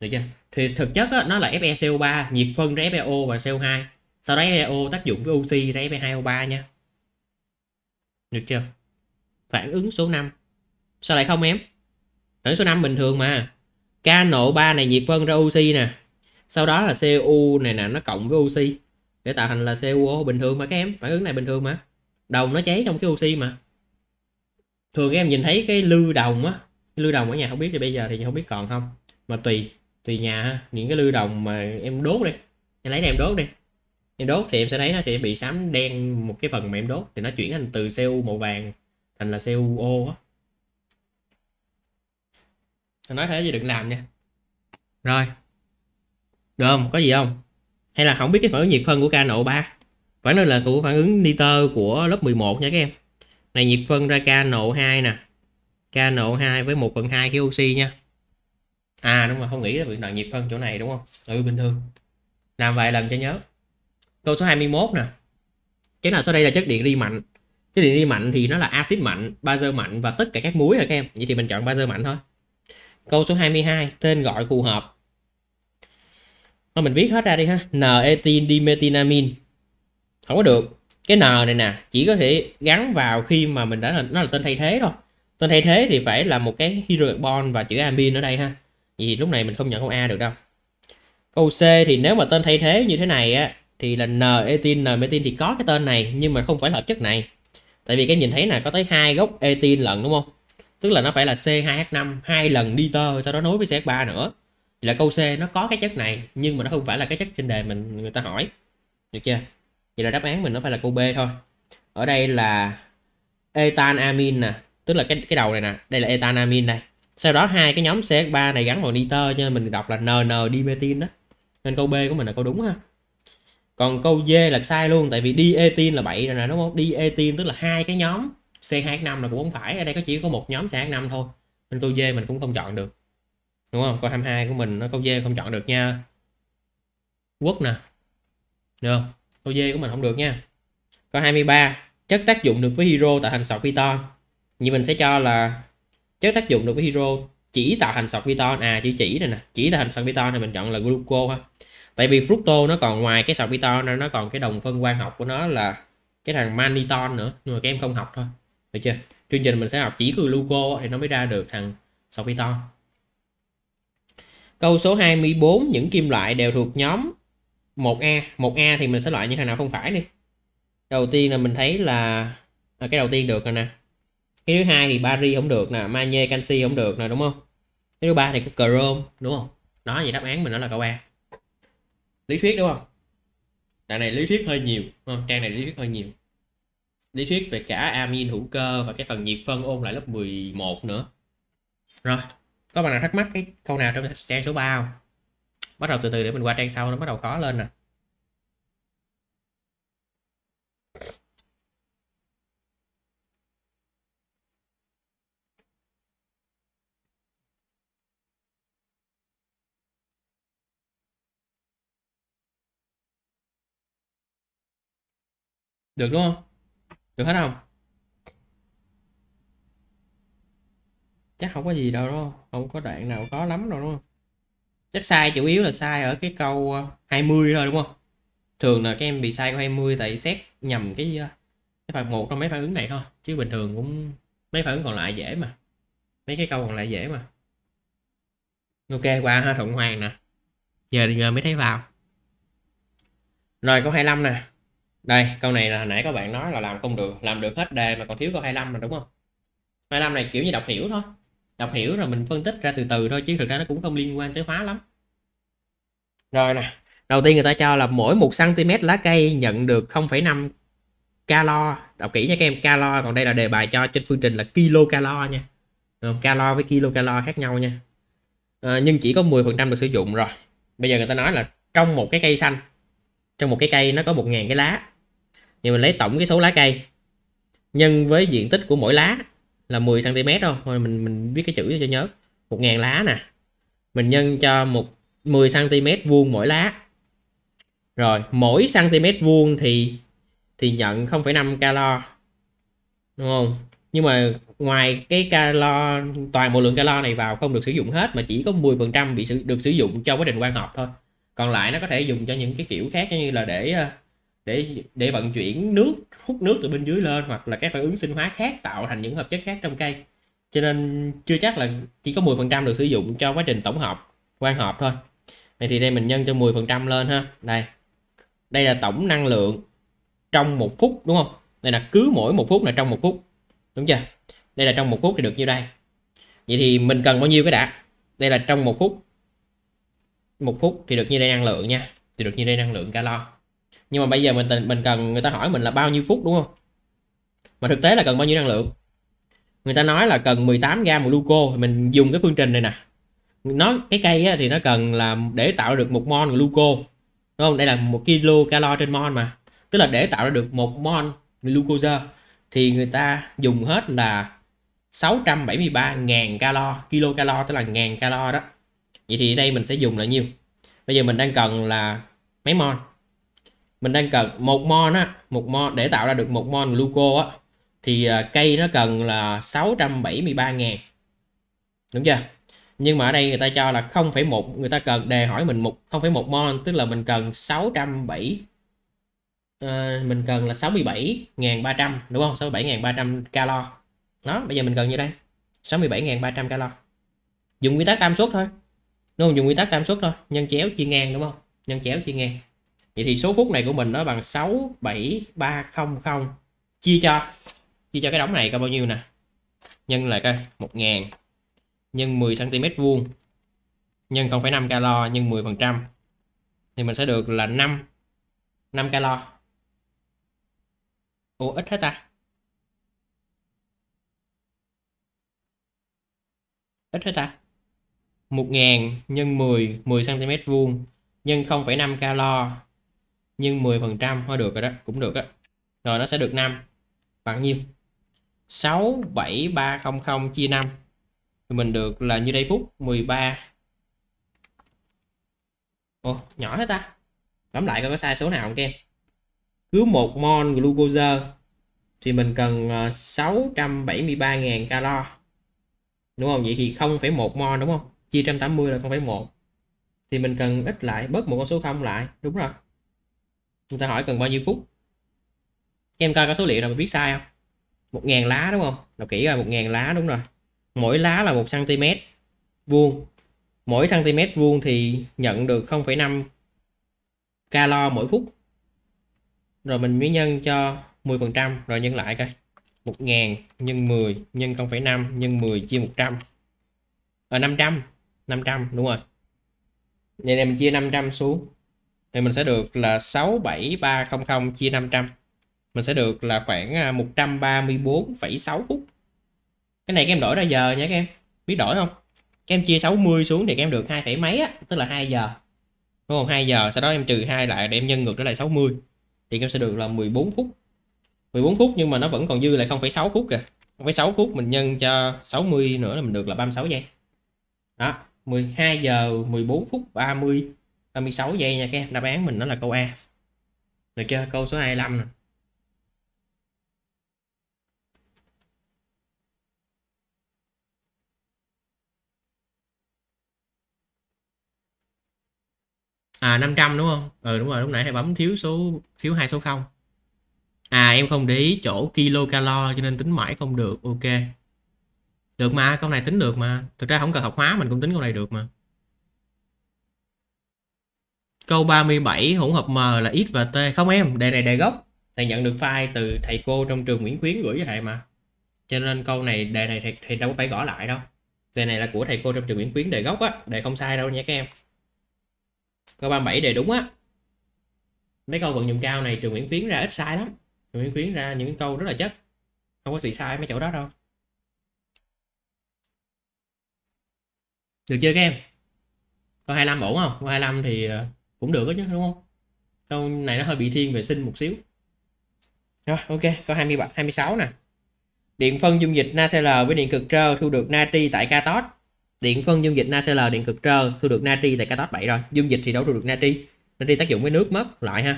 được chưa thì thực chất á, nó là FeCO3 nhiệt phân ra FeO và CO2 sau đó FeO tác dụng với oxy ra Fe2O3 nha được chưa phản ứng số 5 sao lại không em phản ứng số 5 bình thường mà KNO3 này nhiệt phân ra oxy nè sau đó là Cu này nè nó cộng với oxy để tạo thành là CuO bình thường mà các em phản ứng này bình thường mà đồng nó cháy trong cái oxy mà thường các em nhìn thấy cái lư đồng á lư đồng ở nhà không biết thì bây giờ thì không biết còn không mà tùy tùy nhà ha. những cái lư đồng mà em đốt đi em lấy này em đốt đi em đốt thì em sẽ thấy nó sẽ bị xám đen một cái phần mà em đốt thì nó chuyển thành từ cu màu vàng thành là CuO á Tôi nói thế gì đừng làm nha Rồi Được không? Có gì không? Hay là không biết cái phản ứng nhiệt phân của KNO3 Phản ứng là của phản ứng nitơ của lớp 11 nha các em Này nhiệt phân ra KNO2 nè KNO2 với 1 phần 2 khí oxy nha À đúng rồi, không nghĩ là bị đoạn nhiệt phân chỗ này đúng không? Ừ bình thường Làm vài lần cho nhớ Câu số 21 nè Cái nào sau đây là chất điện ly mạnh Chất điện ly mạnh thì nó là axit mạnh, bazơ mạnh và tất cả các muối rồi các em Vậy thì mình chọn bazơ mạnh thôi Câu số 22, tên gọi phù hợp. Thôi mình viết hết ra đi ha. N-etin dimethinamin. Không có được. Cái N này nè, chỉ có thể gắn vào khi mà mình đã là nó là tên thay thế thôi. Tên thay thế thì phải là một cái hydrocarbon và chữ amin ở đây ha. vì lúc này mình không nhận câu A được đâu. Câu C thì nếu mà tên thay thế như thế này á thì là N-etin, N-metin thì có cái tên này nhưng mà không phải hợp chất này. Tại vì cái nhìn thấy là có tới hai gốc etin lận đúng không? tức là nó phải là c 2 h 5 hai lần nitơ sau đó nối với CH3 nữa thì là câu C nó có cái chất này nhưng mà nó không phải là cái chất trên đề mình người ta hỏi được chưa vậy là đáp án mình nó phải là câu B thôi ở đây là etan amin nè tức là cái cái đầu này nè đây là etan amin đây sau đó hai cái nhóm CH3 này gắn vào nitơ cho nên mình đọc là NN dimetin đó nên câu B của mình là câu đúng ha còn câu D là sai luôn tại vì dietin là 7 rồi nè đúng không? Dietin tức là hai cái nhóm CH5 là cũng không phải ở đây có chỉ có một nhóm CH5 thôi nên câu D mình cũng không chọn được đúng không câu 22 của mình nó câu D không chọn được nha quốc nè được câu D của mình không được nha câu 23 chất tác dụng được với hero tạo thành sọc python như mình sẽ cho là chất tác dụng được với hero chỉ tạo thành sọc python à chỉ chỉ này nè chỉ tạo thành sọc python thì mình chọn là gluco ha tại vì fructo nó còn ngoài cái sọc python nó còn cái đồng phân quan học của nó là cái thằng maniton nữa nhưng mà các em không học thôi được chưa chương trình mình sẽ học chỉ từ logo thì nó mới ra được thằng sọc python câu số 24 những kim loại đều thuộc nhóm 1A 1A thì mình sẽ loại như thế nào không phải đi đầu tiên là mình thấy là à, cái đầu tiên được rồi nè cái thứ hai thì bari không được nè magie canxi không được nè đúng không cái thứ ba thì cái chrome đúng không đó vậy đáp án mình nó là câu a lý thuyết đúng không đoạn này lý thuyết hơi nhiều không? trang này lý thuyết hơi nhiều lý thuyết về cả amin hữu cơ và cái phần nhiệt phân ôn lại lớp 11 nữa rồi có bạn nào thắc mắc cái câu nào trong trang số 3 không bắt đầu từ từ để mình qua trang sau nó bắt đầu khó lên nè được đúng không được hết không chắc không có gì đâu đúng không không có đoạn nào có lắm đâu đúng không chắc sai chủ yếu là sai ở cái câu 20 ờ, thôi đúng không thường là các em bị sai câu 20 tại xét nhầm cái ờ, cái phần một trong mấy phản ứng này thôi chứ bình thường cũng mấy phản ứng còn lại dễ mà mấy cái câu còn lại dễ mà ok qua ha thuận hoàng nè giờ giờ mới thấy vào rồi câu 25 nè đây câu này là hồi nãy các bạn nói là làm không được làm được hết đề mà còn thiếu câu 25 rồi đúng không 25 này kiểu như đọc hiểu thôi đọc hiểu rồi mình phân tích ra từ từ thôi chứ thực ra nó cũng không liên quan tới hóa lắm rồi nè đầu tiên người ta cho là mỗi 1 cm lá cây nhận được 0,5 calo đọc kỹ nha các em calo còn đây là đề bài cho trên phương trình là kilocalo calo nha calo với kilocalo khác nhau nha à, nhưng chỉ có 10% được sử dụng rồi bây giờ người ta nói là trong một cái cây xanh trong một cái cây nó có 1.000 cái lá thì mình lấy tổng cái số lá cây nhân với diện tích của mỗi lá là 10 cm thôi thôi mình mình viết cái chữ cho nhớ 1.000 lá nè mình nhân cho một 10 cm vuông mỗi lá rồi mỗi cm vuông thì thì nhận 0,5 calo đúng không nhưng mà ngoài cái calo toàn bộ lượng calo này vào không được sử dụng hết mà chỉ có 10% bị sử, được sử dụng cho quá trình quang hợp thôi còn lại nó có thể dùng cho những cái kiểu khác như là để ờ, để để vận chuyển nước hút nước từ bên dưới lên hoặc là các phản ứng sinh hóa khác tạo thành những hợp chất khác trong cây cho nên chưa chắc là chỉ có 10% được sử dụng cho quá trình tổng hợp quang hợp thôi vậy thì đây mình nhân cho 10% lên ha đây đây là tổng năng lượng trong một phút đúng không đây là cứ mỗi một phút là trong một phút đúng chưa đây là trong một phút thì được như đây vậy thì mình cần bao nhiêu cái đã đây là trong một phút một phút thì được như đây năng lượng nha thì được như đây năng lượng calo nhưng mà bây giờ mình mình cần người ta hỏi mình là bao nhiêu phút đúng không mà thực tế là cần bao nhiêu năng lượng người ta nói là cần 18 gram gluco mình dùng cái phương trình này nè nó cái cây á, thì nó cần là để tạo được một mol gluco đúng không đây là một kilo calo trên mol mà tức là để tạo ra được một mol glucose thì người ta dùng hết là 673.000 calo kilo calo tức là ngàn calo đó vậy thì đây mình sẽ dùng là nhiêu bây giờ mình đang cần là mấy mol mình đang cần một mon á một mon để tạo ra được một mon gluco á thì à, cây nó cần là 673 ngàn đúng chưa nhưng mà ở đây người ta cho là 0,1 người ta cần đề hỏi mình một 0,1 mon tức là mình cần 607 uh, ờ, mình cần là 67.300 đúng không 67.300 calo đó bây giờ mình cần như đây 67.300 calo dùng quy tắc tam suất thôi đúng không dùng quy tắc tam suất thôi nhân chéo chia ngang đúng không nhân chéo chia ngang vậy thì số phút này của mình nó bằng 67300 chia cho chia cho cái đóng này có bao nhiêu nè nhân lại coi 1000 nhân 10 cm vuông nhân 0,5 calo nhân 10 phần trăm thì mình sẽ được là 5 5 calo Ủa ít hết ta ít hết ta 1000 nhân 10 10 cm vuông nhân 0,5 calo nhân 10 phần trăm thôi được rồi đó cũng được á rồi nó sẽ được 5 bằng nhiêu 67300 chia 5 thì mình được là như đây phút 13 Ồ nhỏ hết ta tóm lại coi có sai số nào không kem cứ một mol glucose thì mình cần 673.000 ờ, calo đúng không vậy thì 0,1 mol đúng không chia 180 là 0,1 thì mình cần ít lại bớt một con số không lại đúng rồi người ta hỏi cần bao nhiêu phút em coi có số liệu nào mà biết sai không một ngàn lá đúng không đọc kỹ rồi một ngàn lá đúng rồi mỗi lá là một cm vuông mỗi cm vuông thì nhận được 0,5 calo mỗi phút rồi mình mới nhân cho 10 phần trăm rồi nhân lại coi 1000 nhân 10 nhân 0,5 nhân 10 chia 100 ở 500 500 đúng rồi vậy này mình chia 500 xuống thì mình sẽ được là 67300 chia 500 mình sẽ được là khoảng 134,6 à, phút cái này các em đổi ra giờ nha các em biết đổi không các em chia 60 xuống thì các em được hai phẩy mấy á tức là 2 giờ đúng không 2 giờ sau đó em trừ hai lại để em nhân ngược trở lại 60 thì em sẽ được là 14 phút 14 phút nhưng mà nó vẫn còn dư lại 0,6 phút kìa 0,6 phút mình nhân cho 60 nữa là mình được là 36 giây đó 12 giờ 14 phút 30 36 giây nha các em đáp án mình nó là câu A được chưa câu số 25 nè à 500 đúng không ừ đúng rồi lúc nãy thầy bấm thiếu số thiếu hai số không à em không để ý chỗ kilocalo cho nên tính mãi không được ok được mà câu này tính được mà thực ra không cần học hóa mình cũng tính câu này được mà Câu 37 hỗn hợp M là x và t. Không em, đề này đề gốc. Thầy nhận được file từ thầy cô trong trường Nguyễn Khuyến gửi cho thầy mà. Cho nên câu này đề này thầy, thầy đâu có phải gõ lại đâu. Đề này là của thầy cô trong trường Nguyễn Khuyến đề gốc á, đề không sai đâu nha các em. Câu 37 đề đúng á. Mấy câu vận dụng cao này trường Nguyễn Khuyến ra ít sai lắm. Trường Nguyễn Khuyến ra những câu rất là chất. Không có sự sai mấy chỗ đó đâu. Được chưa các em? có 25 ổn không? có 25 thì ờ, cũng được đó chứ đúng không câu này nó hơi bị thiên vệ sinh một xíu rồi ok có 27 26 nè điện phân dung dịch NaCl với điện cực trơ thu được natri tại catot điện phân dung dịch NaCl điện cực trơ thu được natri tại catot 7 rồi dung dịch thì đâu thu được natri natri tác dụng với nước mất loại ha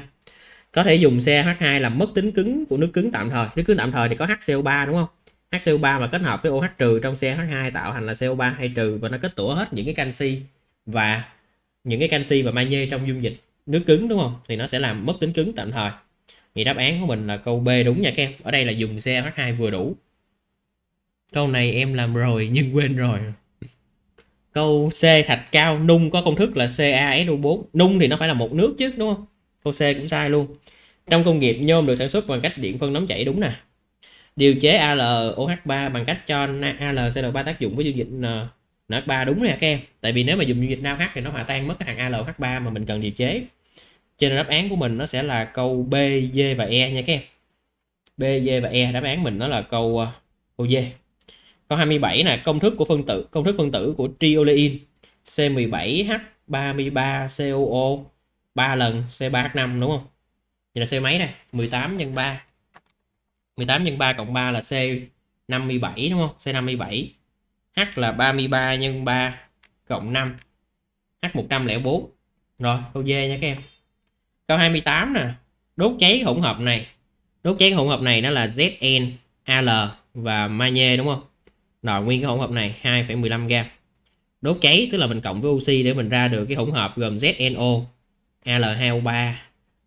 có thể dùng CH2 làm mất tính cứng của nước cứng tạm thời nước cứng tạm thời thì có HCO3 đúng không HCO3 mà kết hợp với OH trừ trong CH2 tạo thành là CO3 hay trừ và nó kết tủa hết những cái canxi và những cái canxi và magie trong dung dịch nước cứng đúng không thì nó sẽ làm mất tính cứng tạm thời thì đáp án của mình là câu B đúng nha các em ở đây là dùng xe h 2 vừa đủ câu này em làm rồi nhưng quên rồi câu C thạch cao nung có công thức là CaSO4 nung thì nó phải là một nước chứ đúng không câu C cũng sai luôn trong công nghiệp nhôm được sản xuất bằng cách điện phân nóng chảy đúng nè điều chế AlOH3 bằng cách cho AlCl3 tác dụng với dung dịch NH3 đúng rồi các em tại vì nếu mà dùng dung dịch nao H thì nó hòa tan mất cái thằng ALH3 mà mình cần điều chế cho nên đáp án của mình nó sẽ là câu B, D và E nha các em B, D và E đáp án mình nó là câu ờ, câu D câu 27 nè công thức của phân tử công thức phân tử của triolein C17H33COO 3 lần C3H5 đúng không vậy là C mấy này 18 nhân 3 18 nhân 3 cộng 3 là C57 đúng không C57 h là 33 nhân 3 cộng 5 h 104 rồi câu D nha các em câu 28 nè đốt cháy hỗn hợp này đốt cháy hỗn hợp này nó là Zn Al và magie đúng không rồi nguyên cái hỗn hợp này 2,15 gam đốt cháy tức là mình cộng với oxy để mình ra được cái hỗn hợp gồm ZNO Al2O3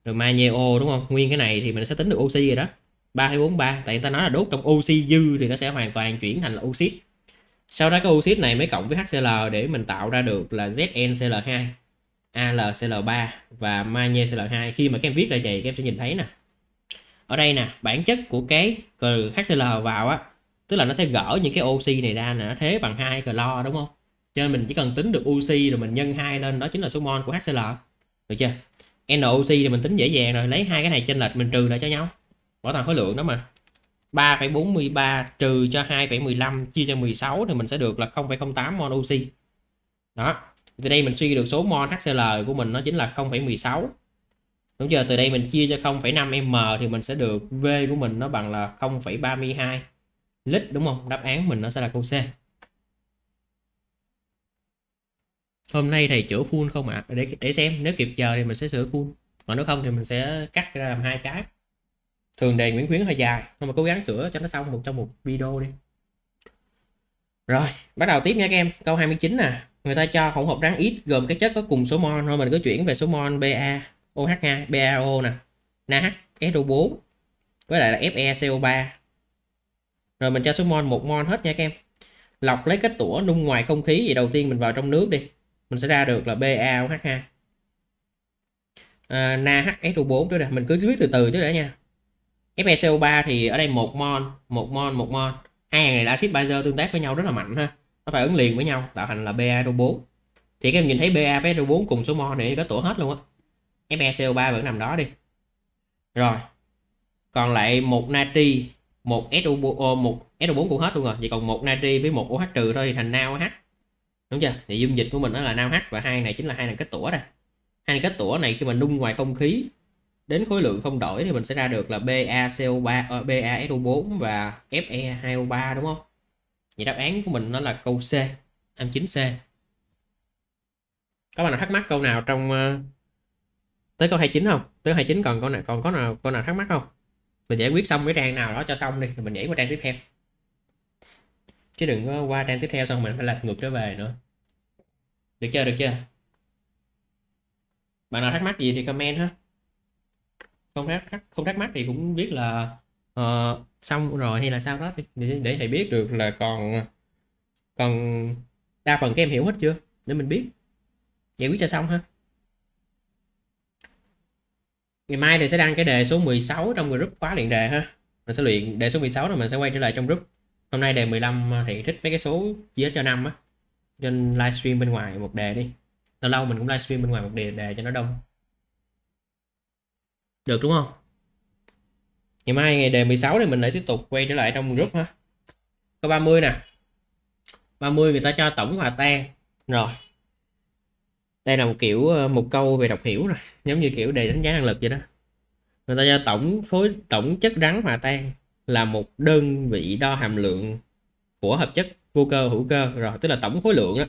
rồi magie O đúng không nguyên cái này thì mình sẽ tính được oxy rồi đó 343 tại người ta nói là đốt trong oxy dư thì nó sẽ hoàn toàn chuyển thành là oxit sau đó cái oxit này mới cộng với HCl để mình tạo ra được là ZnCl2 AlCl3 và magnecl2 khi mà các em viết ra vậy các em sẽ nhìn thấy nè ở đây nè bản chất của cái HCl vào á tức là nó sẽ gỡ những cái oxy này ra nè nó thế bằng hai clo đúng không cho nên mình chỉ cần tính được oxy rồi mình nhân hai lên đó chính là số mol của HCl được chưa NOC thì mình tính dễ dàng rồi lấy hai cái này chênh lệch mình trừ lại cho nhau bỏ toàn khối lượng đó mà 3,43 trừ cho 2,15 chia cho 16 thì mình sẽ được là 0,08 mol oxy. Đó. Từ đây mình suy được số mol HCl của mình nó chính là 0,16. Đúng chưa? Từ đây mình chia cho 0,5 m thì mình sẽ được V của mình nó bằng là 0,32 lít đúng không? Đáp án mình nó sẽ là câu C. Hôm nay thầy chữa full không ạ? À? Để để xem nếu kịp giờ thì mình sẽ sửa full. Còn nếu không thì mình sẽ cắt ra làm hai cái thường đề Nguyễn Khuyến hơi dài nhưng mà cố gắng sửa cho nó xong một trong một video đi rồi bắt đầu tiếp nha các em câu 29 nè người ta cho hỗn hợp rắn ít gồm các chất có cùng số mol thôi mình cứ chuyển về số mol Ba OH2 BaO nè NaH SO4 với lại là FeCO3 rồi mình cho số mol một mol hết nha các em lọc lấy kết tủa nung ngoài không khí gì đầu tiên mình vào trong nước đi mình sẽ ra được là BaOH2 à, NaH SO4 đó nè mình cứ viết từ từ chứ đã nha FeCO3 thì ở đây một mol một mol một mol hai hàng này là axit bazơ tương tác với nhau rất là mạnh ha nó phải ứng liền với nhau tạo thành là BaO 4 thì các em nhìn thấy Ba với RO4 cùng số mol này có tổ hết luôn á FeCO3 vẫn nằm đó đi rồi còn lại một natri một SO4 một SO4 cũng hết luôn rồi vậy còn một natri với một OH trừ thôi thì thành NaOH đúng chưa thì dung dịch của mình nó là NaOH và hai này chính là hai này kết tủa đây hai này kết tủa này khi mà nung ngoài không khí đến khối lượng không đổi thì mình sẽ ra được là BaCO3 uh, BaSO4 ờ, và Fe2O3 đúng không? Vậy đáp án của mình nó là câu C, 29C. Các bạn nào thắc mắc câu nào trong uh, tới câu 29 không? Tới 29 còn câu nào còn có nào câu nào thắc mắc không? Mình giải quyết xong cái trang nào đó cho xong đi rồi mình nhảy qua trang tiếp theo. Chứ đừng có qua trang tiếp theo xong mình phải lật ngược trở về nữa. Được chưa? Được chưa? Bạn nào thắc mắc gì thì comment ha không thắc mắc không thắc mắc thì cũng biết là uh, xong rồi hay là sao đó để, để thầy biết được là còn còn đa phần các em hiểu hết chưa để mình biết giải quyết cho xong ha ngày mai thì sẽ đăng cái đề số 16 trong group khóa luyện đề ha mình sẽ luyện đề số 16 rồi mình sẽ quay trở lại trong group hôm nay đề 15 ờ, thì thích mấy cái số chia cho năm á trên livestream bên ngoài một đề đi lâu lâu mình cũng livestream bên ngoài một đề đề cho nó đông được đúng không? Ngày mai ngày đề 16 thì mình lại tiếp tục quay trở lại trong group ha. Có 30 nè. 30 người ta cho tổng hòa tan. Rồi. Đây là một kiểu ờ, một câu về đọc hiểu rồi, giống như kiểu đề đánh giá năng lực vậy đó. Người ta cho tổng khối tổng chất rắn hòa tan là một đơn vị đo hàm lượng của hợp chất vô cơ hữu cơ rồi tức là tổng khối lượng đó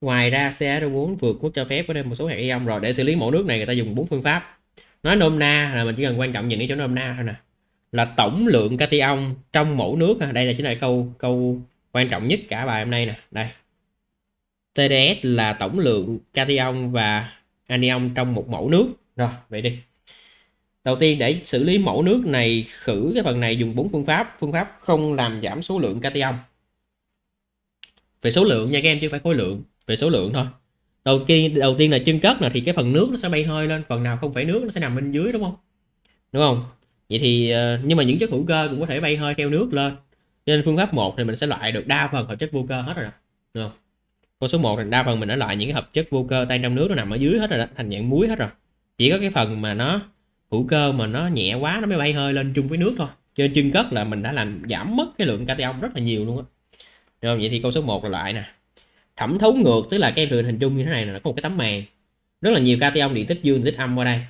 ngoài ra CH4 vượt mức cho phép ở đây một số hạt ion rồi để xử lý mẫu nước này người ta dùng bốn phương pháp nói nôm na là mình chỉ cần quan trọng nhìn cái chỗ nôm na thôi nè là tổng lượng cation trong mẫu nước đây là chính là câu câu quan trọng nhất cả bài hôm nay nè đây TDS là tổng lượng cation và anion trong một mẫu nước rồi vậy đi đầu tiên để xử lý mẫu nước này khử cái phần này dùng bốn phương pháp phương pháp không làm giảm số lượng cation về số lượng nha các em chứ phải khối lượng về số lượng thôi đầu tiên đầu tiên là chân cất là thì cái phần nước nó sẽ bay hơi lên phần nào không phải nước nó sẽ nằm bên dưới đúng không đúng không vậy thì ờ, nhưng mà những chất hữu cơ cũng có thể bay hơi theo nước lên nên phương pháp 1 thì mình sẽ loại được đa phần hợp chất vô cơ hết rồi đó đúng không con số 1 là đa phần mình đã loại những cái hợp chất vô cơ tan trong nước nó nằm ở dưới hết rồi đó thành dạng muối hết rồi chỉ có cái phần mà nó hữu cơ mà nó nhẹ quá nó mới bay hơi lên chung với nước thôi cho nên chân cất là mình đã làm giảm mất cái lượng cation rất là nhiều luôn á rồi vậy thì câu số 1 là loại nè thẩm thấu ngược tức là cái em hình dung như thế này nó có một cái tấm màn rất là nhiều cation điện tích dương điện tích âm qua đây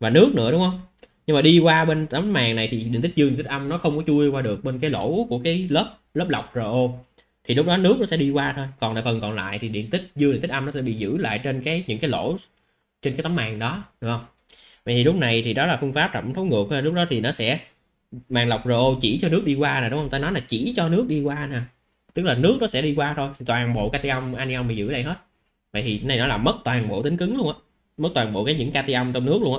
và nước nữa đúng không nhưng mà đi qua bên tấm màn này thì điện tích dương điện tích âm nó không có chui qua được bên cái lỗ của cái lớp lớp lọc ro thì lúc đó nước nó sẽ đi qua thôi còn lại phần còn lại thì điện tích dương điện tích âm nó sẽ bị giữ lại trên cái những cái lỗ trên cái tấm màn đó đúng không vậy thì lúc này thì đó là phương pháp thẩm thấu ngược lúc đó thì nó sẽ màn lọc ro chỉ cho nước đi qua nè đúng không ta nói là chỉ cho nước đi qua nè tức là nước nó sẽ đi qua thôi thì toàn bộ cation anion bị giữ đây hết vậy thì cái này nó là mất toàn bộ tính cứng luôn á mất toàn bộ cái những cation trong nước luôn á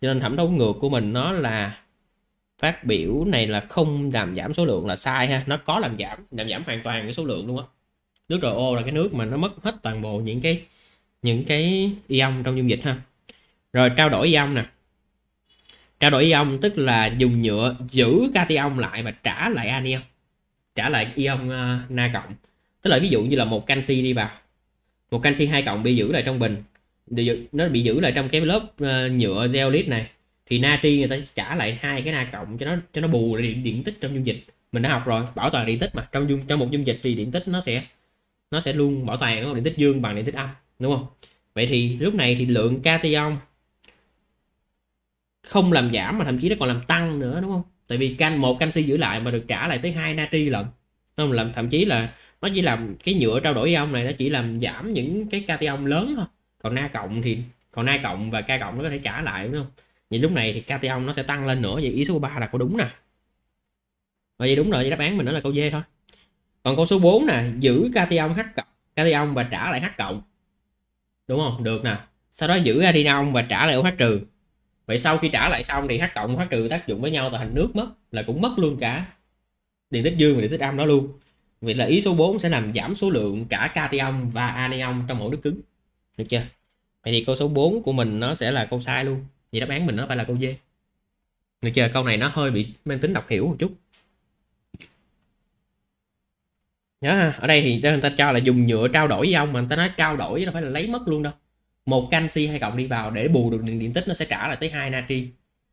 cho nên thẩm đấu ngược của mình nó là phát biểu này là không làm giảm số lượng là sai ha nó có làm giảm làm giảm hoàn toàn cái số lượng luôn á nước RO là cái nước mà nó mất hết toàn bộ những cái những cái ion trong dung dịch ha rồi trao đổi ion nè trao đổi ion tức là dùng nhựa giữ cation lại và trả lại anion trả lại ion uh, na cộng tức là ví dụ như là một canxi đi vào một canxi hai cộng bị giữ lại trong bình nó bị giữ lại trong cái lớp uh, nhựa gel lít này thì natri người ta trả lại hai cái na cộng cho nó cho nó bù điện, điện tích trong dung dịch mình đã học rồi bảo toàn điện tích mà trong dung trong một dung dịch thì điện tích nó sẽ nó sẽ luôn bảo toàn điện tích dương bằng điện tích âm đúng không vậy thì lúc này thì lượng cation không làm giảm mà thậm chí nó còn làm tăng nữa đúng không tại vì canh một canxi giữ lại mà được trả lại tới hai natri lận không làm thậm chí là nó chỉ làm cái nhựa trao đổi ion này nó chỉ làm giảm những cái cation lớn thôi còn na cộng thì còn na cộng và ca cộng nó có thể trả lại đúng không vậy lúc này thì cation nó sẽ tăng lên nữa vậy ý số 3 là câu đúng nè và vậy đúng rồi vậy đáp án mình nói là câu D thôi còn câu số 4 nè giữ cation h cộng cation và trả lại h cộng đúng không được nè sau đó giữ adinon và trả lại OH trừ vậy sau khi trả lại xong thì h cộng h trừ tác dụng với nhau tạo thành nước mất là cũng mất luôn cả điện tích dương và điện tích âm đó luôn vậy là ý số 4 sẽ làm giảm số lượng cả cation và anion trong mẫu nước cứng được chưa vậy thì câu số 4 của mình nó sẽ là câu sai luôn vậy đáp án mình nó phải là câu D được chưa câu này nó hơi bị mang tính đọc hiểu một chút nhớ ha ở đây thì người ta cho là dùng nhựa trao đổi với ông mà người ta nói trao đổi nó phải là lấy mất luôn đâu một canxi hai cộng đi vào để bù được điện, điện tích nó sẽ trả lại tới hai natri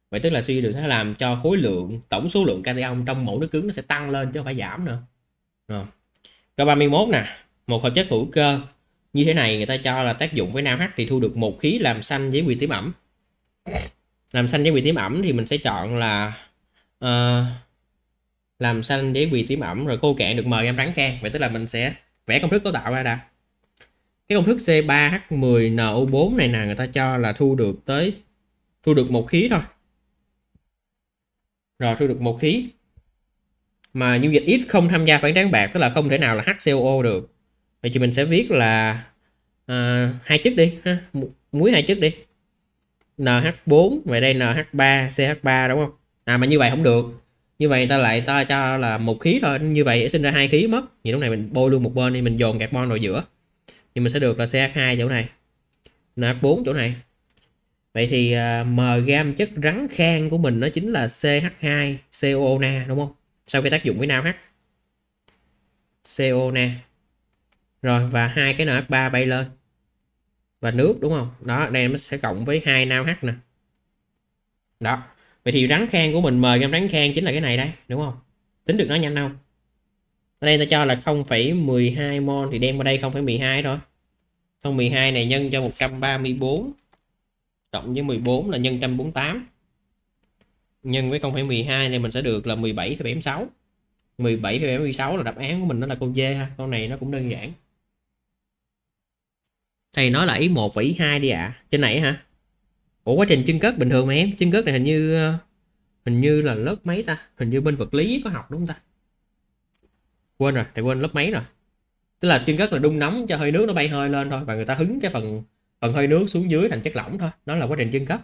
vậy tức là suy được sẽ làm cho khối lượng tổng số lượng cation trong mẫu nước cứng nó sẽ tăng lên chứ không phải giảm nữa rồi. câu 31 nè một hợp chất hữu cơ như thế này người ta cho là tác dụng với nam H thì thu được một khí làm xanh với quy tím ẩm làm xanh với quy tím ẩm thì mình sẽ chọn là uh, làm xanh với quy tím ẩm rồi cô kẹn được mời em rắn can vậy tức là mình sẽ vẽ công thức cấu tạo ra đã cái công thức C3H10NO4 này nè người ta cho là thu được tới thu được một khí thôi rồi thu được một khí mà dung dịch ít không tham gia phản tráng bạc tức là không thể nào là HCOO được vậy thì mình sẽ viết là à, hai chất đi ha muối hai chất đi NH4 vậy đây NH3 CH3 đúng không à mà như vậy không được như vậy người ta lại ta cho là một khí thôi như vậy sẽ sinh ra hai khí mất thì lúc này mình bôi luôn một bên đi mình dồn carbon vào giữa thì mình sẽ được là CH2 chỗ này NH4 chỗ này vậy thì uh, m gam chất rắn khang của mình nó chính là CH2 CO na đúng không sau khi tác dụng với NaOH CO na rồi và hai cái NH3 bay lên và nước đúng không đó đây nó sẽ cộng với hai NaOH nè đó vậy thì rắn khang của mình m gam rắn khang chính là cái này đây đúng không tính được nó nhanh không ở đây ta cho là 0,12 mol thì đem qua đây 0,12 thôi 0,12 này nhân cho 134 cộng với 14 là nhân 148 nhân với 0,12 này mình sẽ được là 17,76 17,76 là đáp án của mình đó là câu D ha câu này nó cũng đơn giản thầy nói là ý 1,2 đi ạ à. trên này hả Ủa quá trình chân cất bình thường mà em chân cất này hình như ờ, hình như là lớp mấy ta hình như bên vật lý có học đúng không ta quên rồi thầy quên lớp mấy rồi tức là trên cất là đun nóng cho hơi nước nó bay hơi lên thôi và người ta hứng cái phần phần hơi nước xuống dưới thành chất lỏng thôi đó là quá trình chân cấp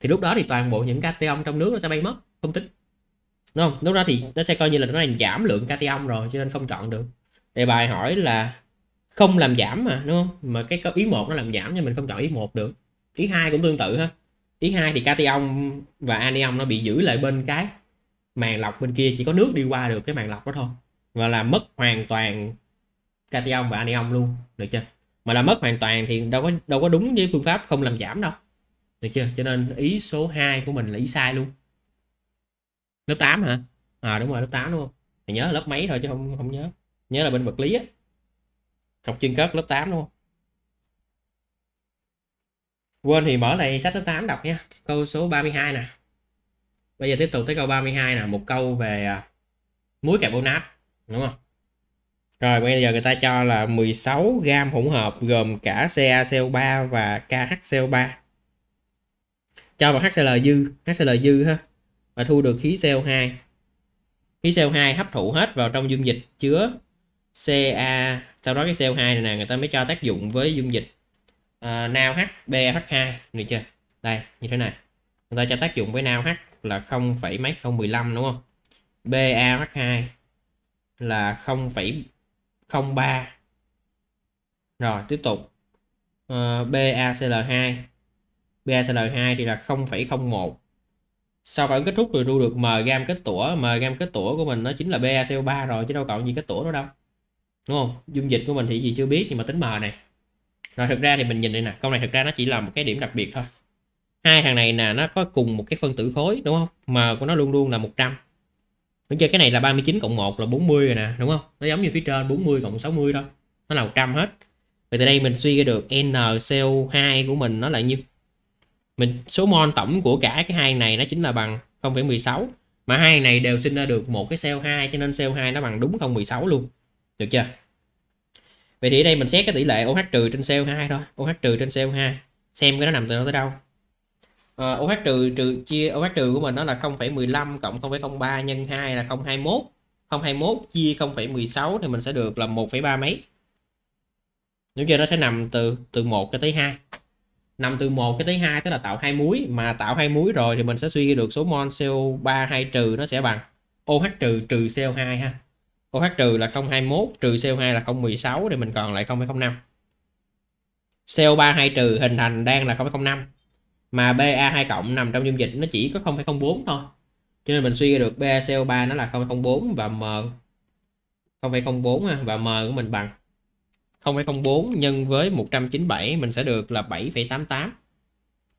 thì lúc đó thì toàn bộ những cation trong nước nó sẽ bay mất không tính đúng không lúc đó thì nó sẽ coi như là nó làm giảm lượng cation rồi cho nên không chọn được đề bài hỏi là không làm giảm mà đúng không mà cái ý một nó làm giảm nhưng mình không chọn ý một được ý hai cũng tương tự ha ý hai thì cation và anion nó bị giữ lại bên cái màng lọc bên kia chỉ có nước đi qua được cái màng lọc đó thôi và làm mất hoàn toàn cation và anion luôn được chưa mà làm mất hoàn toàn thì đâu có đâu có đúng với phương pháp không làm giảm đâu được chưa cho nên ý số 2 của mình là ý sai luôn lớp 8 hả à đúng rồi lớp 8 luôn. không thì nhớ lớp mấy thôi chứ không không nhớ nhớ là bên vật lý á học chuyên cấp lớp 8 luôn. quên thì mở lại sách lớp 8 đọc nha câu số 32 nè bây giờ tiếp tục tới câu 32 nè một câu về à, muối carbonat đúng không rồi bây giờ người ta cho là 16 gam hỗn hợp gồm cả CaCO3 và KHCO3 cho vào HCl dư HCl dư ha và thu được khí CO2 khí CO2 hấp thụ hết vào trong dung dịch chứa Ca sau đó cái CO2 này nè người ta mới cho tác dụng với dung dịch uh, nao HBH2 được chưa đây như thế này người ta cho tác dụng với naoh H là 0, mấy 015 đúng không BaH2 là 0,03 rồi tiếp tục uh, ờ, BACL2 BACL2 thì là 0,01 sau khoảng kết thúc rồi thu được M gam kết tủa M gam kết tủa của mình nó chính là BACO3 rồi chứ đâu còn gì kết tủa nữa đâu đúng không dung dịch của mình thì gì chưa biết nhưng mà tính M này rồi thực ra thì mình nhìn đây nè câu này thực ra nó chỉ là một cái điểm đặc biệt thôi hai thằng này là nó có cùng một cái phân tử khối đúng không M của nó luôn luôn là 100 Đúng chưa? Cái này là 39 cộng 1 là 40 rồi nè, đúng không? Nó giống như phía trên 40 cộng 60 thôi. Nó là 100 hết. Vậy từ đây mình suy ra được NCO2 của mình nó là nhiêu? Mình số mol tổng của cả cái hai này nó chính là bằng 0,16 mà hai này đều sinh ra được một cái CO2 cho nên CO2 nó bằng đúng 0,16 luôn. Được chưa? Vậy thì ở đây mình xét cái tỷ lệ OH trừ trên CO2 thôi, OH trừ trên CO2 xem cái nó nằm từ đâu tới đâu uh, OH trừ trừ chia OH trừ của mình nó là 0,15 cộng 0,03 nhân 2 là 021 021 chia 0,16 thì mình sẽ được là 1,3 mấy nếu giờ nó sẽ nằm từ từ 1 cho tới 2 nằm từ 1 cho tới 2 tức là tạo hai muối mà tạo hai muối rồi thì mình sẽ suy được số mol CO3 2 trừ nó sẽ bằng OH trừ trừ CO2 ha OH trừ là 021 trừ CO2 là 016 thì mình còn lại 0,05 CO3 2 trừ hình thành đang là 0,05 mà BA2 cộng nằm trong dung dịch nó chỉ có 0,04 thôi cho nên mình suy ra được BaCO3 nó là 0,04 và M 0,04 và M của mình bằng 0,04 nhân với 197 mình sẽ được là 7,88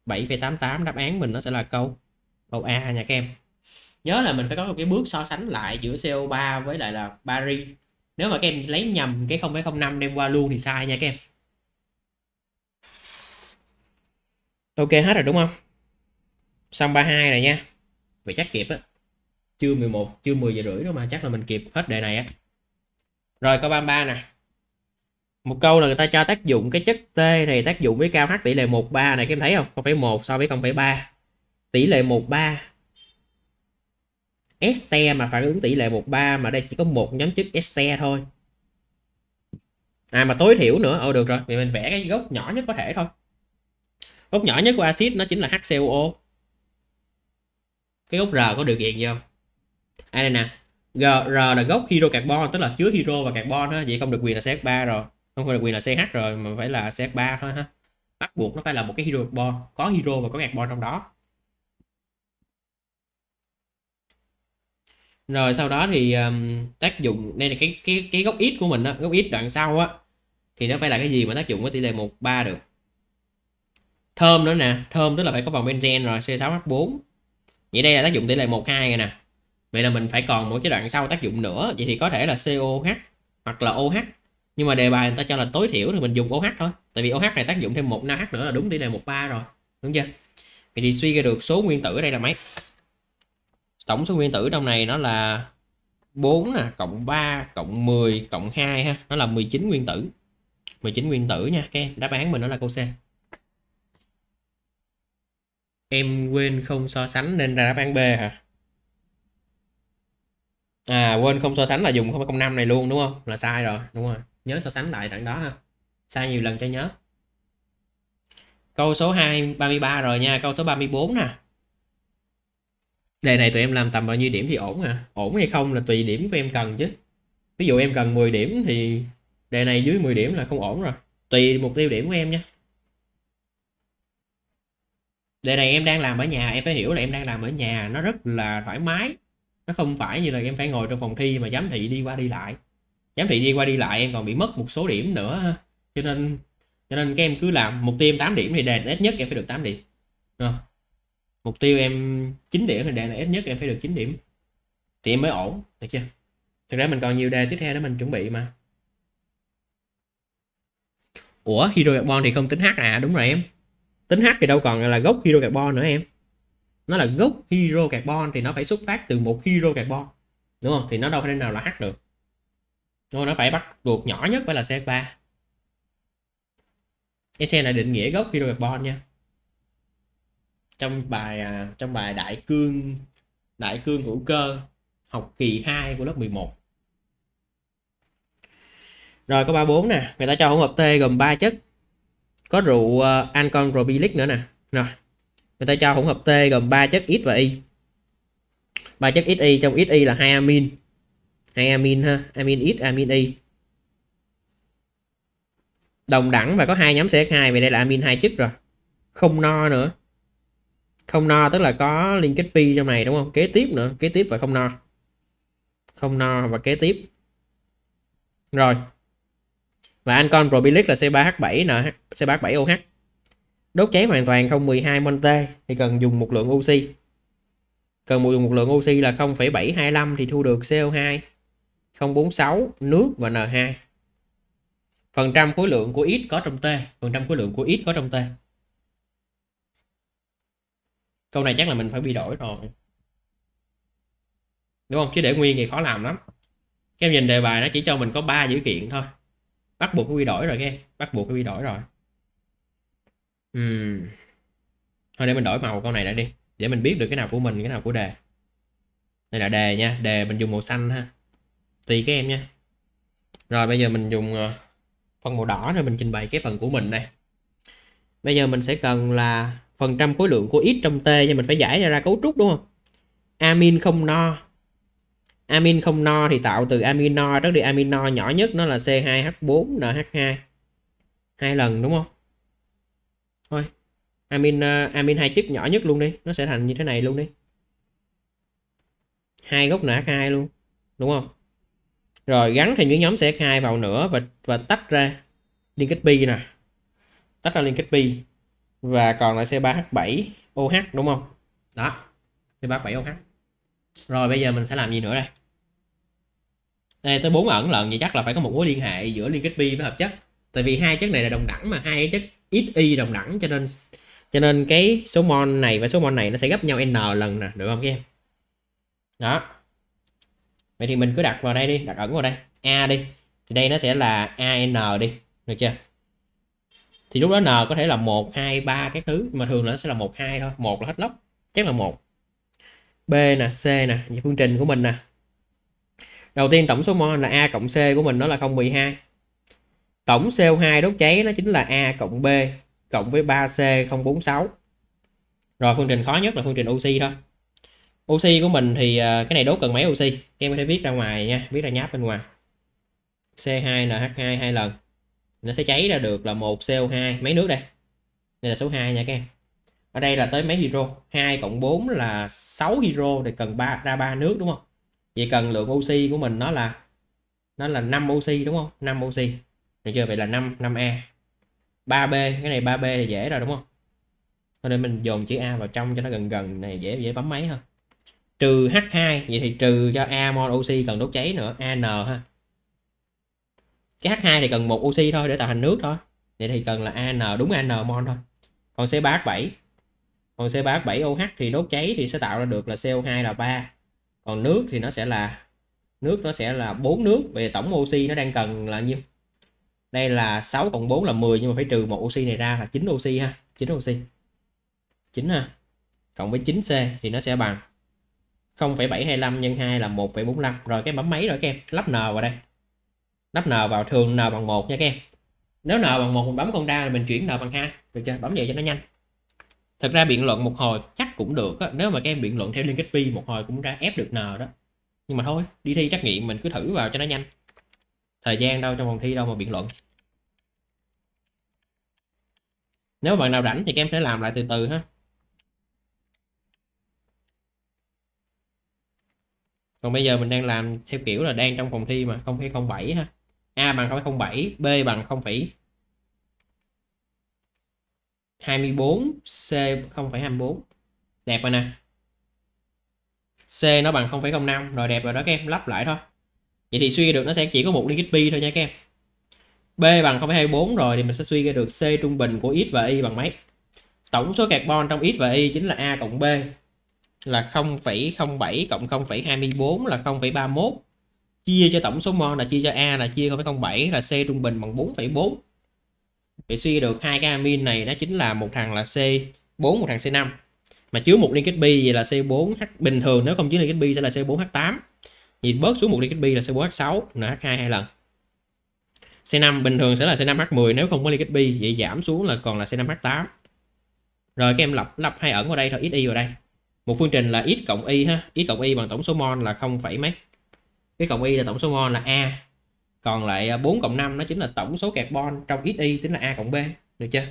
7,88 đáp án mình nó sẽ là câu câu A nha các em nhớ là mình phải có một cái bước so sánh lại giữa CO3 với lại là Paris nếu mà các em lấy nhầm cái 0,05 đem qua luôn thì sai nha các em ok hết rồi đúng không xong 32 này nha vậy chắc kịp á chưa 11 chưa 10 giờ rưỡi nữa mà chắc là mình kịp hết đề này á rồi câu 33 nè một câu là người ta cho tác dụng cái chất T này tác dụng với cao H tỷ lệ 13 này các em thấy không? 0,1 so với 0,3. Tỷ lệ 13. ST mà phản ứng tỷ lệ 13 mà đây chỉ có một nhóm chức ST thôi. À mà tối thiểu nữa. Ồ được rồi, vì mình vẽ cái gốc nhỏ nhất có thể thôi gốc nhỏ nhất của axit nó chính là HCOO cái gốc R có điều kiện gì không à đây nè G, R là gốc hydrocarbon tức là chứa hydro và carbon ha vậy không được quyền là CH3 rồi không phải được quyền là CH rồi mà phải là CH3 thôi ha bắt buộc nó phải là một cái hydrocarbon có hydro và có carbon trong đó rồi sau đó thì um, tác dụng đây là cái cái cái gốc ít của mình đó, góc ít đoạn sau á thì nó phải là cái gì mà tác dụng với tỷ lệ 1 3 được thơm nữa nè thơm tức là phải có vòng benzen rồi C6H4 vậy đây là tác dụng tỷ lệ 1 2 rồi nè vậy là mình phải còn một cái đoạn sau tác dụng nữa vậy thì có thể là COH hoặc là OH nhưng mà đề bài người ta cho là tối thiểu thì mình dùng OH thôi tại vì OH này tác dụng thêm một NaH nữa là đúng tỷ lệ 13 rồi đúng chưa vậy thì suy ra được số nguyên tử ở đây là mấy tổng số nguyên tử trong này nó là 4 nè cộng 3 cộng 10 cộng 2 ha nó là 19 nguyên tử 19 nguyên tử nha cái đáp án mình nó là câu C em quên không so sánh nên ra đáp án B hả à quên không so sánh là dùng 0,05 này luôn đúng không là sai rồi đúng rồi nhớ so sánh lại đoạn đó ha sai nhiều lần cho nhớ câu số 2 33 rồi nha câu số 34 nè đề này tụi em làm tầm bao nhiêu điểm thì ổn à ổn hay không là tùy điểm của em cần chứ ví dụ em cần 10 điểm thì đề này dưới 10 điểm là không ổn rồi tùy mục tiêu điểm của em nha đề này em đang làm ở nhà em phải hiểu là em đang làm ở nhà nó rất là thoải mái nó không phải như là em phải ngồi trong phòng thi mà giám thị đi qua đi lại giám thị đi qua đi lại em còn bị mất một số điểm nữa cho nên cho nên các em cứ làm mục tiêu em 8 điểm thì đề ít nhất em phải được 8 điểm à. mục tiêu em 9 điểm thì đề này ít nhất em phải được 9 điểm thì em mới ổn được chưa thực ra mình còn nhiều đề tiếp theo để mình chuẩn bị mà ủa hydro carbon thì không tính h à đúng rồi em tính h thì đâu còn là gốc hydro carbon nữa em nó là gốc hydro carbon thì nó phải xuất phát từ một hydro carbon đúng không thì nó đâu thể nào là h được thôi nó phải bắt buộc nhỏ nhất phải là C3 cái xe này định nghĩa gốc hydrocarbon nha trong bài à, trong bài đại cương đại cương hữu cơ học kỳ 2 của lớp 11 rồi câu 34 nè người ta cho hỗn hợp T gồm 3 chất có rượu uh, ờ, Anconrobilic nữa nè rồi người ta cho hỗn hợp T gồm ba chất X và Y ba chất x y trong x y là hai amin hai amin ha amin X amin Y đồng đẳng và có hai nhóm CH2 vậy đây là amin hai chất rồi không no nữa không no tức là có liên kết pi trong này đúng không kế tiếp nữa kế tiếp và không no không no và kế tiếp rồi và Ancon Probilic là C3H7 nè C3H7OH đốt cháy hoàn toàn không mol T thì cần dùng một lượng oxy cần dùng một lượng oxy là 0,725 thì thu được CO2 046 nước và N2 phần trăm khối lượng của ít có trong T phần trăm khối lượng của ít có trong T câu này chắc là mình phải bị đổi rồi đúng không chứ để nguyên thì khó làm lắm các em nhìn đề bài nó chỉ cho mình có 3 dữ kiện thôi bắt buộc phải quy đổi rồi các bắt buộc phải quy đổi rồi uhm. thôi để mình đổi màu con này lại đi để mình biết được cái nào của mình cái nào của đề đây là đề nha đề mình dùng màu xanh ha tùy các em nha rồi bây giờ mình dùng ờ, phần màu đỏ rồi mình trình bày cái phần của mình đây bây giờ mình sẽ cần là phần trăm khối lượng của ít trong t cho mình phải giải ra cấu trúc đúng không amin không no amin không no thì tạo từ amin no, rất đi amin no nhỏ nhất nó là C2H4NH2 hai lần đúng không thôi amin uh, amin hai chức nhỏ nhất luôn đi nó sẽ thành như thế này luôn đi hai gốc NH2 luôn đúng không rồi gắn thì những nhóm sẽ khai vào nữa và và tách ra liên kết pi nè tách ra liên kết pi và còn lại C3H7OH đúng không đó C3H7OH rồi bây giờ mình sẽ làm gì nữa đây đây tới bốn ẩn lận vậy chắc là phải có một mối liên hệ giữa liên kết pi với hợp chất tại vì hai chất này là đồng đẳng mà hai chất ít y đồng đẳng cho nên cho nên cái số mol này và số mol này nó sẽ gấp nhau n lần nè được không các em đó vậy thì mình cứ đặt vào đây đi đặt ẩn vào đây a đi thì đây nó sẽ là an đi được chưa thì lúc đó n có thể là một hai ba các thứ mà thường là nó sẽ là một hai thôi một là hết lóc chắc là một b nè c nè phương trình của mình nè đầu tiên tổng số mol là a cộng c của mình nó là 012 tổng CO2 đốt cháy nó chính là a cộng b cộng với 3c 046 rồi phương trình khó nhất là phương trình oxy thôi oxy của mình thì à, cái này đốt cần mấy oxy các em có thể viết ra ngoài nha viết ra nháp bên ngoài C2NH2 hai lần nó sẽ cháy ra được là một CO2 mấy nước đây đây là số 2 nha các em ở đây là tới mấy hydro 2 cộng 4 là 6 hydro thì cần 3 ra 3 nước đúng không chỉ cần lượng oxy của mình nó là nó là 5 oxy đúng không 5 oxy được chưa vậy là 5 5A 3B cái này 3B thì dễ rồi đúng không cho nên mình dồn chữ A vào trong cho nó gần gần này dễ dễ bấm máy hơn trừ H2 vậy thì trừ cho A mol oxy cần đốt cháy nữa AN ha cái H2 thì cần một oxy thôi để tạo thành nước thôi vậy thì cần là AN đúng AN mol thôi còn c ba h 7 còn c ba h 7 oh thì đốt cháy thì sẽ tạo ra được là CO2 là 3 còn nước thì nó sẽ là nước nó sẽ là bốn nước về tổng oxy nó đang cần là nhiêu đây là 6 cộng 4 là 10 nhưng mà phải trừ một oxy này ra là 9 oxy ha 9 oxy 9 ha cộng với 9C thì nó sẽ bằng 0,725 nhân 2 là 1,45 rồi cái bấm máy rồi các em lắp N vào đây lắp N vào thường N bằng 1 nha các em nếu N bằng 1 mình bấm con ra thì mình chuyển N bằng 2 được chưa bấm vậy cho nó nhanh thực ra biện luận một hồi chắc cũng được á nếu mà các em biện luận theo liên kết pi một hồi cũng ra ép được n đó nhưng mà thôi đi thi trắc nghiệm mình cứ thử vào cho nó nhanh thời gian đâu trong phòng thi đâu mà biện luận nếu bạn nào rảnh thì các em sẽ làm lại từ từ ha còn bây giờ mình đang làm theo kiểu là đang trong phòng thi mà không không phải bảy ha a bằng không 0,07 b bằng không phẩy 24 C 0,24 đẹp rồi nè C nó bằng 0,05 rồi đẹp rồi đó các em lắp lại thôi vậy thì suy ra được nó sẽ chỉ có một liên kết pi thôi nha các em B bằng 0,24 rồi thì mình sẽ suy ra được C trung bình của X và Y bằng mấy tổng số carbon trong X và Y chính là A cộng B là 0,07 cộng 0,24 là 0,31 chia cho tổng số mol là chia cho A là chia 0,07 là C trung bình bằng 4,4 Vậy suy được hai cái amin này nó chính là một thằng là C4 một thằng C5 mà chứa một liên kết bi vậy là C4H bình thường nếu không chứa liên kết bi sẽ là C4H8 nhìn bớt xuống một liên kết bi là C4H6 là H2 hai lần C5 bình thường sẽ là C5H10 nếu không có liên kết bi vậy giảm xuống là còn là C5H8 rồi các em lập lập hai ẩn vào đây thôi xy vào đây một phương trình là x cộng y ha x cộng y bằng tổng số mol là không phẩy mấy cái cộng y là tổng số mol là a còn lại 4 à, cộng 5 nó chính là tổng số carbon trong XY tính là A cộng B được chưa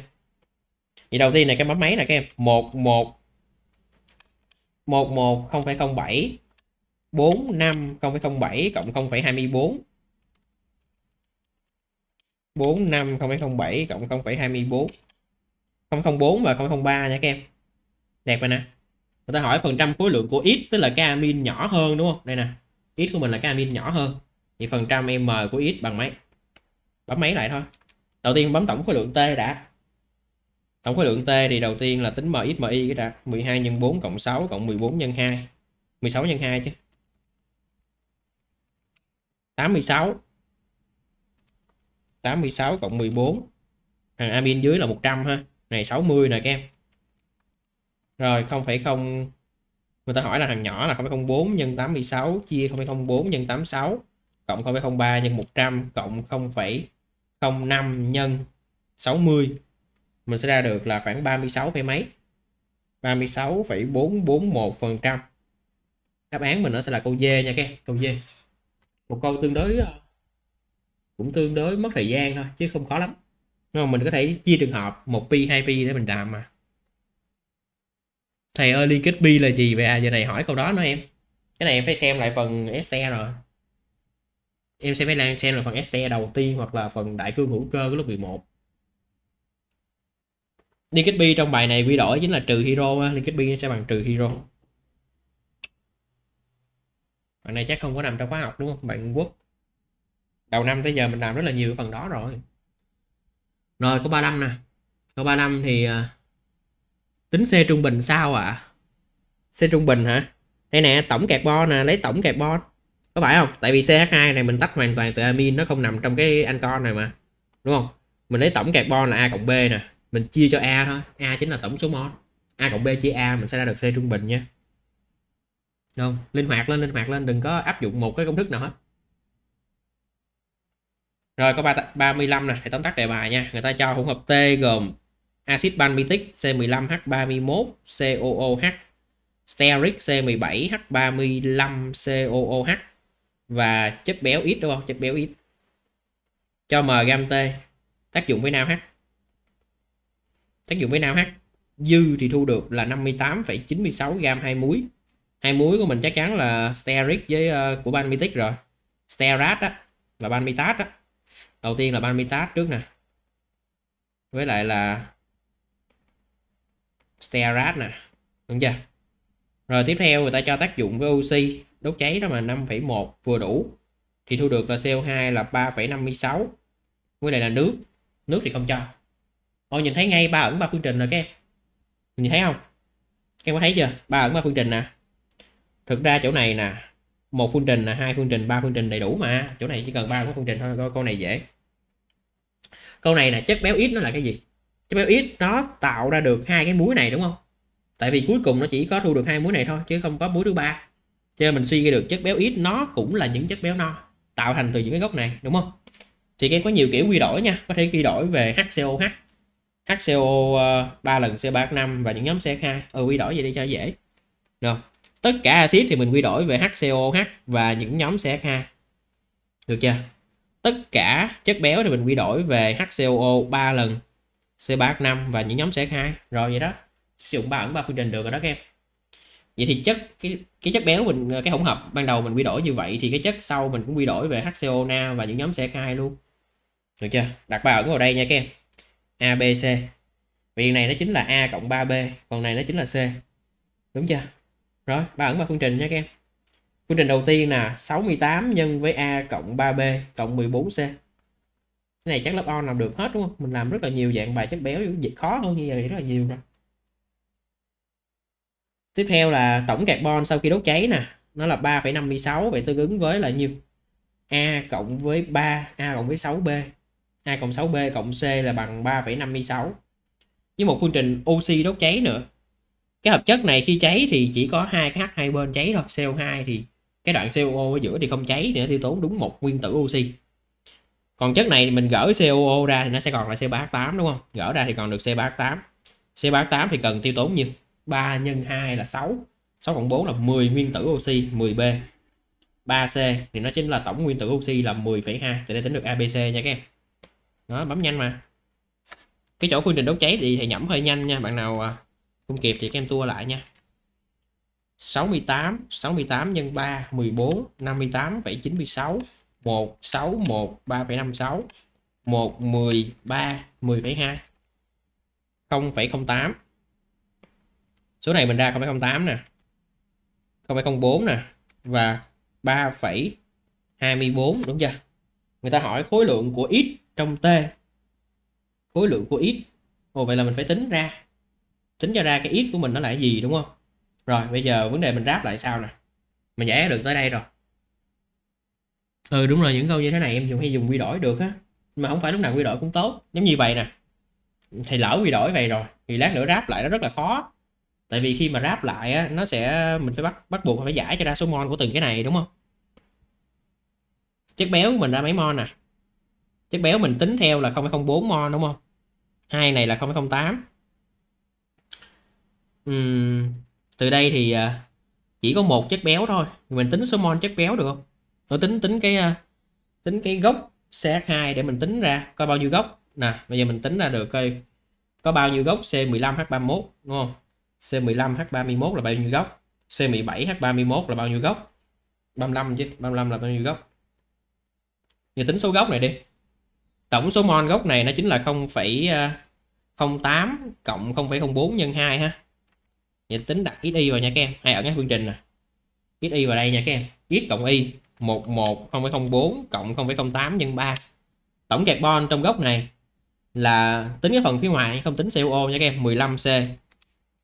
vậy đầu tiên này cái bấm máy này các em 1 1 1 1 0,07 4 5 0,07 cộng 0,24 4 5 0,07 cộng 0,24 004 và 003 nha các em đẹp rồi nè người ta hỏi phần trăm khối lượng của ít tức là cái amin nhỏ hơn đúng không đây nè ít của mình là cái amin nhỏ hơn thì phần trăm m của x bằng mấy bấm mấy lại thôi đầu tiên bấm tổng khối lượng t đã tổng khối lượng t thì đầu tiên là tính mx mi cái đã 12 nhân 4 cộng 6 cộng 14 nhân 2 16 nhân 2 chứ 86 86 cộng 14 hàng amin dưới là 100 ha này 60 nè các em rồi 0,0 người ta hỏi là thằng nhỏ là 0,04 nhân 86 chia 0,04 nhân 86 cộng 0,03 nhân 100 cộng 0,05 nhân 60 mình sẽ ra được là khoảng 36, mấy 36,441 phần trăm đáp án mình nó sẽ là câu D nha các câu D một câu tương đối ờ, cũng tương đối mất thời gian thôi chứ không khó lắm nhưng mà mình có thể chia trường hợp 1pi 2pi để mình làm mà thầy ơi liên kết pi là gì về à? giờ này hỏi câu đó nữa em cái này em phải xem lại phần ST rồi em sẽ phải lan xem là phần STE đầu tiên hoặc là phần đại cương hữu cơ của lớp 11 Linked B trong bài này quy đổi chính là trừ hero Linked B sẽ bằng trừ hero Bạn này chắc không có nằm trong khóa học đúng không bạn Quốc Đầu năm tới giờ mình làm rất là nhiều phần đó rồi Rồi câu 35 nè Câu 35 thì à, Tính C trung bình sao ạ à? C trung bình hả Đây nè tổng kẹt bo nè lấy tổng kẹt bo có phải không tại vì ch2 này mình tách hoàn toàn từ amin nó không nằm trong cái ancon này mà đúng không mình lấy tổng carbon là a cộng b nè mình chia cho a thôi a chính là tổng số mol a cộng b chia a mình sẽ ra được c trung bình nha đúng không linh hoạt lên linh hoạt lên đừng có áp dụng một cái công thức nào hết rồi có 35 nè, hãy tóm tắt đề bài nha. Người ta cho hỗn hợp T gồm axit palmitic C15H31COOH, stearic C17H35COOH và chất béo ít đúng không chất béo ít cho m gam t tác dụng với nào h tác dụng với nào h dư thì thu được là 58,96 gam hai muối hai muối của mình chắc chắn là steric với uh, của ban mitic rồi sterat á và ban mitat á đầu tiên là ban mitat trước nè với lại là sterat nè đúng chưa rồi tiếp theo người ta cho tác dụng với oxy đốt cháy đó mà 5,1 vừa đủ thì thu được là CO2 là 3,56 với lại là nước nước thì không cho Ôi nhìn thấy ngay ba ẩn ba phương trình rồi các em nhìn thấy không các em có thấy chưa ba ẩn ba phương trình nè thực ra chỗ này nè một phương trình là hai phương trình ba phương trình đầy đủ mà chỗ này chỉ cần ba phương trình thôi câu này dễ câu này là chất béo ít nó là cái gì chất béo ít nó tạo ra được hai cái muối này đúng không tại vì cuối cùng nó chỉ có thu được hai muối này thôi chứ không có muối thứ ba cho nên mình suy ra được chất béo ít nó cũng là những chất béo no tạo thành từ những cái gốc này đúng không thì em có nhiều kiểu quy đổi nha có thể quy đổi về HCOH HCO 3 ờ, lần C3H5 và những nhóm C2 ừ, quy đổi vậy đi cho dễ được tất cả axit thì mình quy đổi về HCOH và những nhóm CH2 được chưa tất cả chất béo thì mình quy đổi về HCO 3 lần C3H5 và những nhóm C 2 rồi vậy đó sử dụng ba ẩn ba phương trình được rồi đó các em vậy thì chất cái cái chất béo mình cái hỗn hợp ban đầu mình quy đổi như vậy thì cái chất sau mình cũng quy đổi về HCO na và những nhóm CH2 luôn được chưa đặt ba ẩn vào đây nha các em A B C vì này nó chính là A cộng 3B còn này nó chính là C đúng chưa rồi ba ẩn vào phương trình nha các em phương trình đầu tiên là 68 nhân với A cộng 3B cộng 14C cái này chắc lớp on làm được hết đúng không mình làm rất là nhiều dạng bài chất béo khó hơn như vậy rất là nhiều rồi tiếp theo là tổng carbon sau khi đốt cháy nè nó là 3,56 vậy tương ứng với là nhiêu A cộng với 3 A cộng với 6B A cộng 6B cộng C là bằng 3,56 với một phương trình oxy đốt cháy nữa cái hợp chất này khi cháy thì chỉ có hai cái H hai bên cháy thôi CO2 thì cái đoạn CO ở giữa thì không cháy nữa tiêu tốn đúng một nguyên tử oxy còn chất này mình gỡ COO ra thì nó sẽ còn là C3H8 đúng không gỡ ra thì còn được C3H8 C3H8 thì cần tiêu tốn nhiêu 3 nhân 2 là 6 6 cộng 4 là 10 nguyên tử oxy 10B 3C thì nó chính là tổng nguyên tử oxy là 10,2 thì đây tính được ABC nha các em đó bấm nhanh mà cái chỗ phương trình đốt cháy thì thầy nhẩm hơi nhanh nha bạn nào à, không kịp thì các em tua lại nha 68 68 nhân 3 14 58,96 161 3,56 1 13 10,2 0,08 số này mình ra 0,08 nè 0,04 nè và 3,24 đúng chưa người ta hỏi khối lượng của x trong t khối lượng của x Ồ, vậy là mình phải tính ra tính cho ra cái x của mình nó là cái gì đúng không rồi bây giờ vấn đề mình ráp lại sao nè mình giải được tới đây rồi ừ đúng rồi những câu như thế này em dùng hay dùng quy đổi được á mà không phải lúc nào quy đổi cũng tốt giống như vậy nè thì lỡ quy đổi vậy rồi thì lát nữa ráp lại nó rất là khó tại vì khi mà ráp lại á, nó sẽ mình phải bắt bắt buộc phải giải cho ra số mol của từng cái này đúng không chất béo của mình ra mấy mol nè à? chất béo mình tính theo là 0,04 mol đúng không hai này là 0,08 uhm, từ đây thì à, chỉ có một chất béo thôi mình tính số mol chất béo được không tôi tính tính cái à, tính cái gốc CH2 để mình tính ra coi bao nhiêu gốc nè bây giờ mình tính ra được coi có bao nhiêu gốc C15H31 đúng không C15 H31 là bao nhiêu gốc C17 H31 là bao nhiêu góc 35 chứ 35 là bao nhiêu gốc giờ tính số gốc này đi tổng số mol gốc này nó chính là 0,08 à, cộng 0,04 nhân 2 ha vậy tính đặt xy vào nha các em hay ở cái phương trình nè xy vào đây nha các em x cộng y 11 0,04 cộng 0,08 nhân 3 tổng carbon trong gốc này là tính cái phần phía ngoài không tính coo nha các em 15C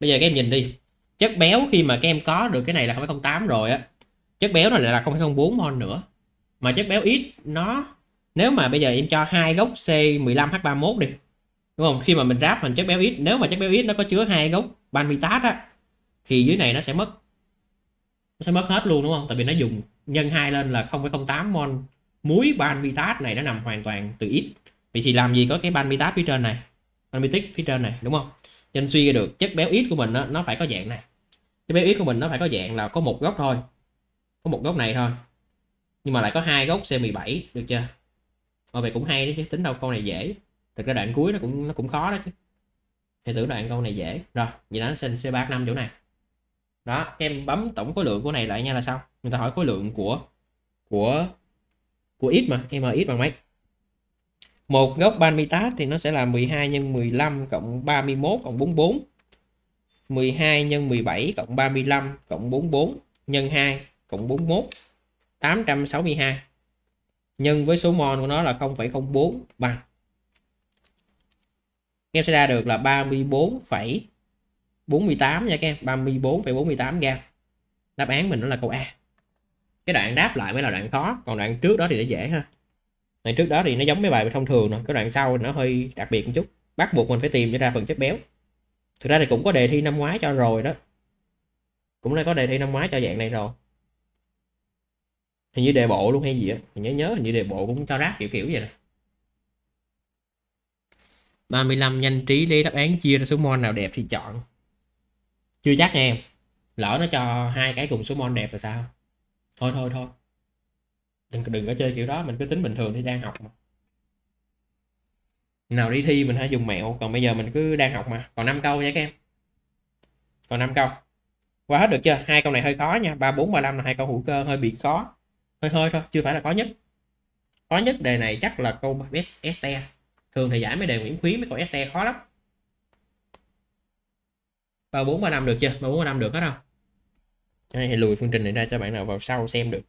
bây giờ các em nhìn đi chất béo khi mà các em có được cái này là 0,8 rồi á chất béo này là 0,4 mol nữa mà chất béo ít nó nếu mà bây giờ em cho hai gốc C15H31 đi đúng không khi mà mình ráp thành chất béo ít nếu mà chất béo ít nó có chứa hai gốc banmitat á thì dưới này nó sẽ mất nó sẽ mất hết luôn đúng không tại vì nó dùng nhân hai lên là 0,08 mol muối banmitat này nó nằm hoàn toàn từ ít vậy thì làm gì có cái banmitat phía trên này banmitic phía trên này đúng không cho suy ra được chất béo ít của mình đó, nó phải có dạng này chất béo ít của mình nó phải có dạng là có một gốc thôi có một gốc này thôi nhưng mà lại có hai gốc C17 được chưa ở vậy cũng hay đấy chứ tính đâu câu này dễ thực ra đoạn cuối nó cũng nó cũng khó đó chứ thì tưởng đoạn câu này dễ rồi vậy đó nó sinh c 35 chỗ này đó em bấm tổng khối lượng của này lại nha là xong người ta hỏi khối lượng của của của ít mà m ít bằng mấy một góc 38 thì nó sẽ là 12 nhân 15 cộng 31 cộng 44 12 nhân 17 cộng 35 cộng 44 nhân 2 cộng 41 862 nhân với số mol của nó là 0,04 bằng em sẽ ra được là 34,48 nha các em 34,48 gam đáp án mình nó là câu A cái đoạn đáp lại mới là đoạn khó còn đoạn trước đó thì nó dễ ha này trước đó thì nó giống mấy bài thông thường rồi cái đoạn sau nó hơi đặc biệt một chút bắt buộc mình phải tìm ra phần chất béo thực ra thì cũng có đề thi năm ngoái cho rồi đó cũng đã có đề thi năm ngoái cho dạng này rồi hình như đề bộ luôn hay gì á nhớ nhớ hình như đề bộ cũng cho rác kiểu kiểu vậy nè 35 nhanh trí lấy đáp án chia ra số mon nào đẹp thì chọn chưa chắc nha em lỡ nó cho hai cái cùng số mon đẹp là sao thôi thôi thôi đừng đừng có chơi kiểu đó mình cứ tính bình thường thì đang học mà nào đi thi mình hãy dùng mẹo còn bây giờ mình cứ đang học mà còn 5 câu nha các em còn 5 câu qua hết được chưa hai câu này hơi khó nha ba bốn ba năm là hai câu hữu cơ hơi bị khó hơi hơi thôi chưa phải là khó nhất khó nhất đề này chắc là câu este thường thì giải mấy đề nguyễn khuyến mấy câu este khó lắm ba bốn ba năm được chưa ba bốn ba năm được hết không đây thì lùi phương trình này ra cho bạn nào vào sau xem được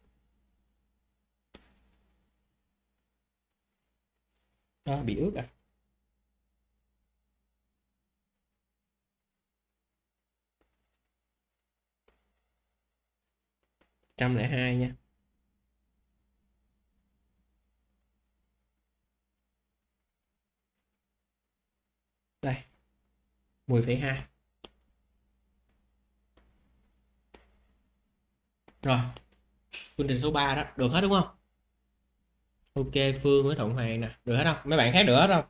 nó bị ướt à trăm lẻ hai nha đây mười phẩy hai rồi quy trình số 3 đó được hết đúng không ok phương với thuận hoàng nè được hết không mấy bạn khác được hết không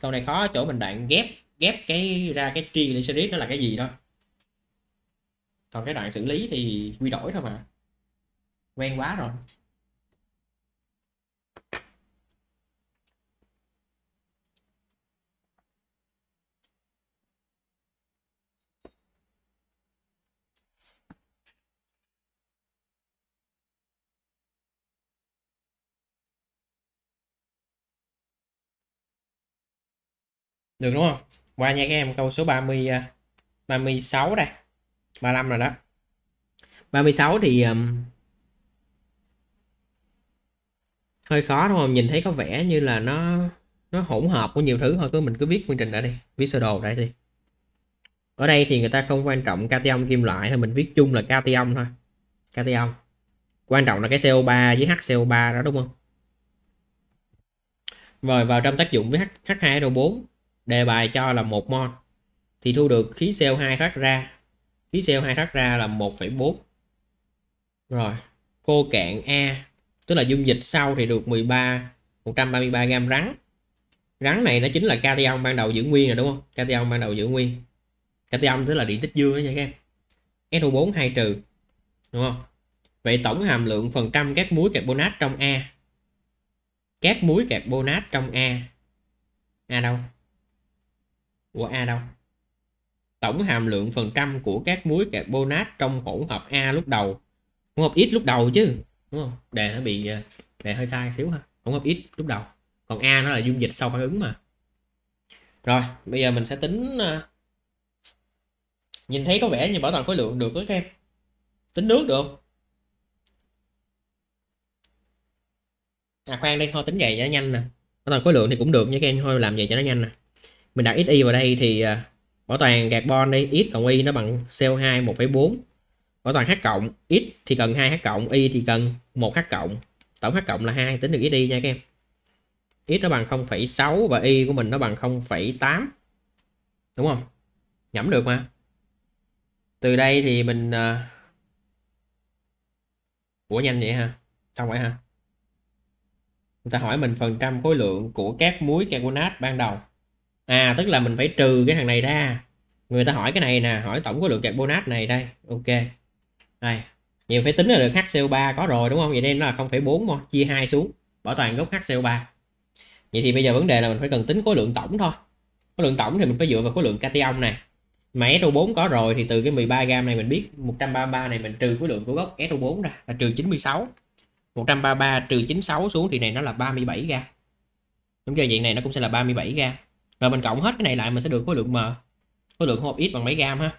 câu này khó chỗ mình đoạn ghép ghép cái ra cái triglycerid đó là cái gì đó còn cái đoạn xử lý thì quy đổi thôi mà quen quá rồi Được đúng không? Qua nha các em câu số 30 36 à, đây. 35 rồi đó. 36 thì um, hơi khó đúng không? Nhìn thấy có vẻ như là nó nó hỗn hợp của nhiều thứ thôi cứ mình cứ viết quy trình đã đi, viết sơ đồ đã đi. Ở đây thì người ta không quan trọng cation kim loại thôi mình viết chung là cation thôi. Cation. Quan trọng là cái CO3 với HCO3 đó đúng không? Rồi vào trong tác dụng với H H2O4 đề bài cho là một mol thì thu được khí CO2 thoát ra khí CO2 thoát ra là 1,4 rồi cô cạn A tức là dung dịch sau thì được 13 133 gram rắn rắn này nó chính là cation ban đầu giữ nguyên rồi đúng không cation ban đầu giữ nguyên cation tức là điện tích dương đó nha các em SO4 2 trừ đúng không vậy tổng hàm lượng phần trăm các muối carbonat trong A các muối carbonat trong A A đâu của A đâu tổng hàm lượng phần trăm của các muối carbonat trong hỗn hợp A lúc đầu hỗn hợp ít lúc đầu chứ đúng không đề nó bị ờ, đề hơi sai xíu ha hỗn hợp ít lúc đầu còn A nó là dung dịch sau phản ứng mà rồi bây giờ mình sẽ tính ờ, nhìn thấy có vẻ như bảo toàn khối lượng được đó các em tính nước được không à khoan đi thôi tính vậy cho nó nhanh nè bảo toàn khối lượng thì cũng được nha các em thôi làm vậy cho nó nhanh nè mình đặt xy vào đây thì à, bảo toàn carbon đây x cộng y nó bằng CO2 1,4 bảo toàn h cộng x thì cần 2 h cộng y thì cần 1 h cộng tổng h cộng là 2 tính được xy nha các em x nó bằng 0,6 và y của mình nó bằng 0,8 đúng không nhẩm được mà từ đây thì mình của à, nhanh vậy ha xong vậy ha người ta hỏi mình phần trăm khối lượng của các muối carbonate ban đầu à tức là mình phải trừ cái thằng này ra người ta hỏi cái này nè hỏi tổng khối lượng carbonat này đây ok đây vậy phải tính là được HCO3 có rồi đúng không vậy nên nó là 0,4 mol chia 2 xuống bảo toàn gốc HCO3 vậy thì bây giờ vấn đề là mình phải cần tính khối lượng tổng thôi khối lượng tổng thì mình phải dựa vào khối lượng cation này mà SO4 có rồi thì từ cái 13 gram này mình biết 133 này mình trừ khối lượng của gốc SO4 ra là trừ 96 133 trừ 96 xuống thì này nó là 37 gram đúng chưa vậy này nó cũng sẽ là 37 gram rồi mình cộng hết cái này lại mình sẽ được khối lượng m khối lượng hỗn hợp x bằng mấy gam ha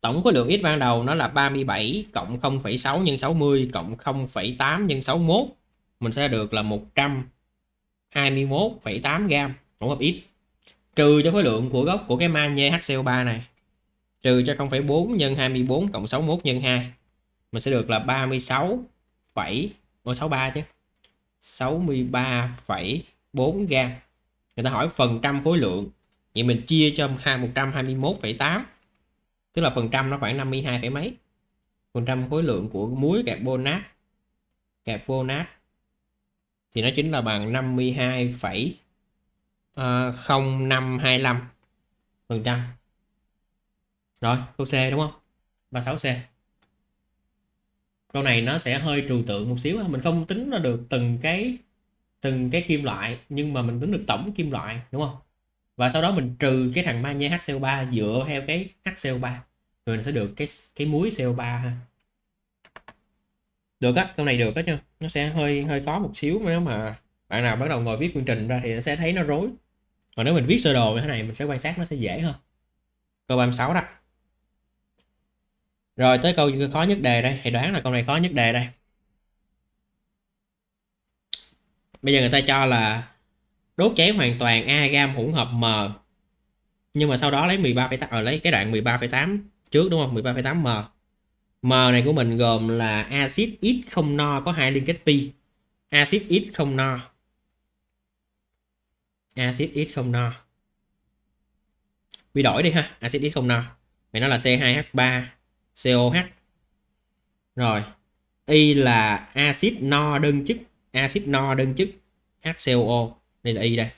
tổng khối lượng x ban đầu nó là 37 cộng 0,6 nhân 60 cộng 0,8 nhân 61 mình sẽ được là 121,8 gam hỗn hợp x trừ cho khối lượng của gốc của cái magie HCO3 này trừ cho 0,4 nhân 24 cộng 61 nhân 2 mình sẽ được là 36 phẩy 63 chứ 63,4 gam người ta hỏi phần trăm khối lượng vậy mình chia cho 121,8 tức là phần trăm nó khoảng 52 phải mấy phần trăm khối lượng của muối kẹp carbonat carbonat thì nó chính là bằng phẩy 52,0525 ờ, phần trăm rồi câu C đúng không 36C câu này nó sẽ hơi trừu tượng một xíu mình không tính nó được từng cái từng cái kim loại nhưng mà mình tính được tổng kim loại đúng không và sau đó mình trừ cái thằng magie HCO3 dựa theo cái HCO3 rồi mình sẽ được cái cái muối CO3 ha được á câu này được á nha nó sẽ hơi hơi khó một xíu nếu mà bạn nào bắt đầu ngồi viết quy trình ra thì nó sẽ thấy nó rối còn nếu mình viết sơ đồ như thế này mình sẽ quan sát nó sẽ dễ hơn câu 36 đó rồi tới câu khó nhất đề đây thì đoán là câu này khó nhất đề đây bây giờ người ta cho là đốt cháy hoàn toàn a gam hỗn hợp m nhưng mà sau đó lấy 13,8 ờ, lấy cái đoạn 13,8 trước đúng không 13,8 m m này của mình gồm là axit ít không no có hai liên kết pi axit ít không no axit ít không no quy đổi đi ha axit ít không no mày nói là C2H3 COH rồi y là axit no đơn chức axit no đơn chức HCOO đây là y đây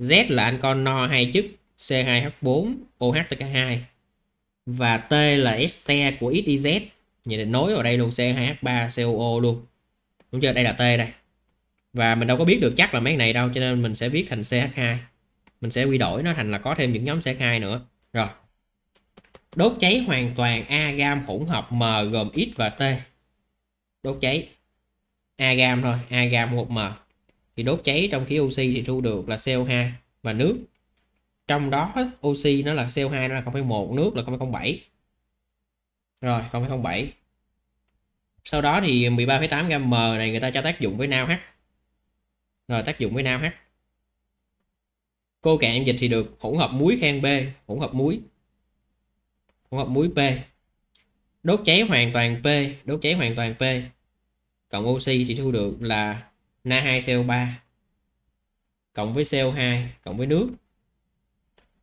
Z là ancon no hai chức C2H4OH2K2 và T là este của XYZ vậy là nối vào đây luôn C2H3COO luôn đúng chưa đây là T đây và mình đâu có biết được chắc là mấy này đâu cho nên mình sẽ viết thành CH2 mình sẽ quy đổi nó thành là có thêm những nhóm CH2 nữa rồi đốt cháy hoàn toàn a gam hỗn hợp M gồm X và T đốt cháy A gam thôi A gam 1m thì đốt cháy trong khí oxy thì thu được là CO2 và nước trong đó oxy nó là CO2 nó là 0,1 nước là 0,07 rồi 0,07 sau đó thì 13,8 gam m này người ta cho tác dụng với nao H rồi tác dụng với nao H cô cạn dịch thì được hỗn hợp muối khan B hỗn hợp muối hỗn hợp muối P đốt cháy hoàn toàn P đốt cháy hoàn toàn P cộng oxy chỉ thu được là na 2 CO3 cộng với CO2 cộng với nước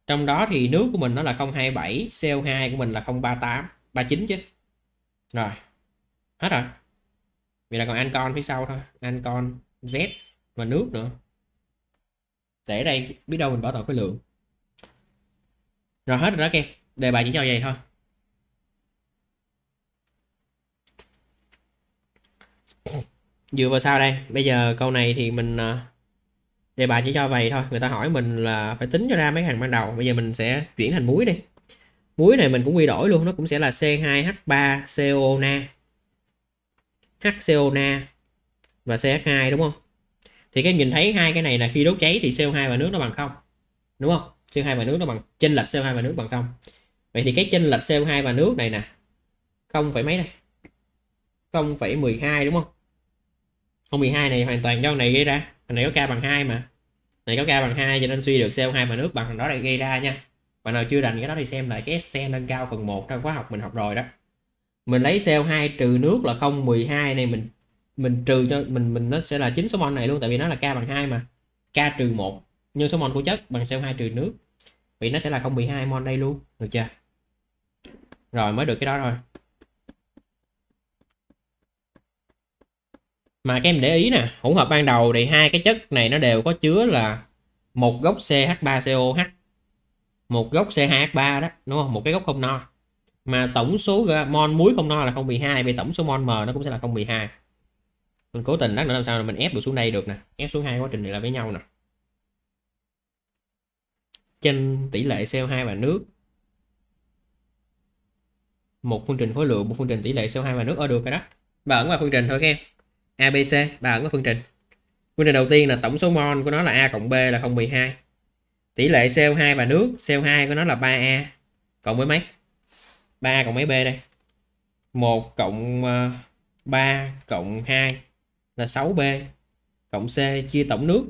trong đó thì nước của mình nó là 027 CO2 của mình là 038 39 chứ rồi hết rồi vì là còn ancon phía sau thôi ancon Z và nước nữa để đây biết đâu mình bỏ toàn khối lượng rồi hết rồi đó các em đề bài chỉ cho vậy thôi dựa vào sao đây bây giờ câu này thì mình ờ, đề bài chỉ cho vậy thôi người ta hỏi mình là phải tính cho ra mấy hàng ban đầu bây giờ mình sẽ chuyển thành muối đi muối này mình cũng quy đổi luôn nó cũng sẽ là C2H3CO na HCO na và CH2 đúng không thì các nhìn thấy hai cái này là khi đốt cháy thì CO2 và nước nó bằng không đúng không CO2 và nước nó bằng chênh lệch CO2 và nước bằng không vậy thì cái chênh lệch CO2 và nước này nè không phải mấy đây 0,12 đúng không 0,12 này hoàn toàn do này gây ra hồi này có k bằng 2 mà này có k bằng 2 cho nên suy được CO2 mà nước bằng đó là gây ra nha bạn nào chưa rành cái đó thì xem lại cái stand nâng cao phần 1 trong khóa học mình học rồi đó mình lấy CO2 trừ nước là 0,12 này mình mình trừ cho mình mình nó sẽ là chính số mol này luôn tại vì nó là k bằng 2 mà k trừ 1 nhân số mol của chất bằng CO2 trừ nước vì nó sẽ là 0,12 mol đây luôn được chưa rồi mới được cái đó rồi mà các em để ý nè hỗn hợp ban đầu thì hai cái chất này nó đều có chứa là một gốc CH3COH một gốc CH3 đó đúng không một cái gốc không no mà tổng số mol muối không no là 012 vì tổng số mol M nó cũng sẽ là 012 mình cố tình lát nữa làm sao là mình ép được xuống đây được nè ép xuống hai quá trình này là với nhau nè trên tỷ lệ CO2 và nước một phương trình khối lượng một phương trình tỷ lệ CO2 và nước ở ờ, được rồi đó và ẩn phương trình thôi các em ABC và ẩn vào phương trình. Phương trình đầu tiên là tổng số mol của nó là A cộng B là 0,12. Tỷ lệ CO2 và nước CO2 của nó là 3A cộng với mấy? 3 cộng mấy B đây? 1 cộng 3 ờ, cộng 2 là 6B cộng C chia tổng nước.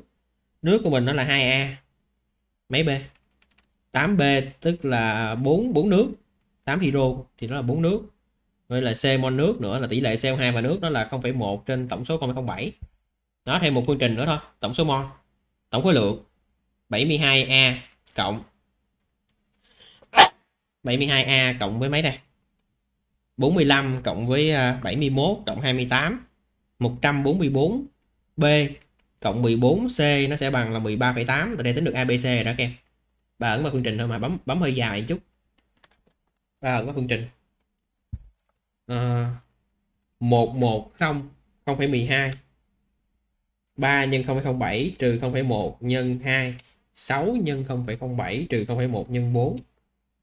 Nước của mình nó là 2A. Mấy B? 8B tức là 4 4 nước, 8 hydro thì nó là 4 nước với là C mon nước nữa là tỷ lệ CO2 và nước nó là 0,1 trên tổng số 0,07 nó thêm một phương trình nữa thôi tổng số mon tổng khối lượng 72A cộng 72A cộng với mấy đây 45 cộng với 71 à, cộng 28 144 B cộng 14 C nó sẽ bằng là 13,8 từ đây tính được ABC rồi đó các em bà ẩn vào phương trình thôi mà bấm bấm hơi dài một chút bà ẩn vào phương trình Ờ. một một không không phẩy mười hai ba nhân không phẩy không bảy trừ không phẩy một nhân hai sáu nhân không phẩy không bảy trừ không phẩy một nhân bốn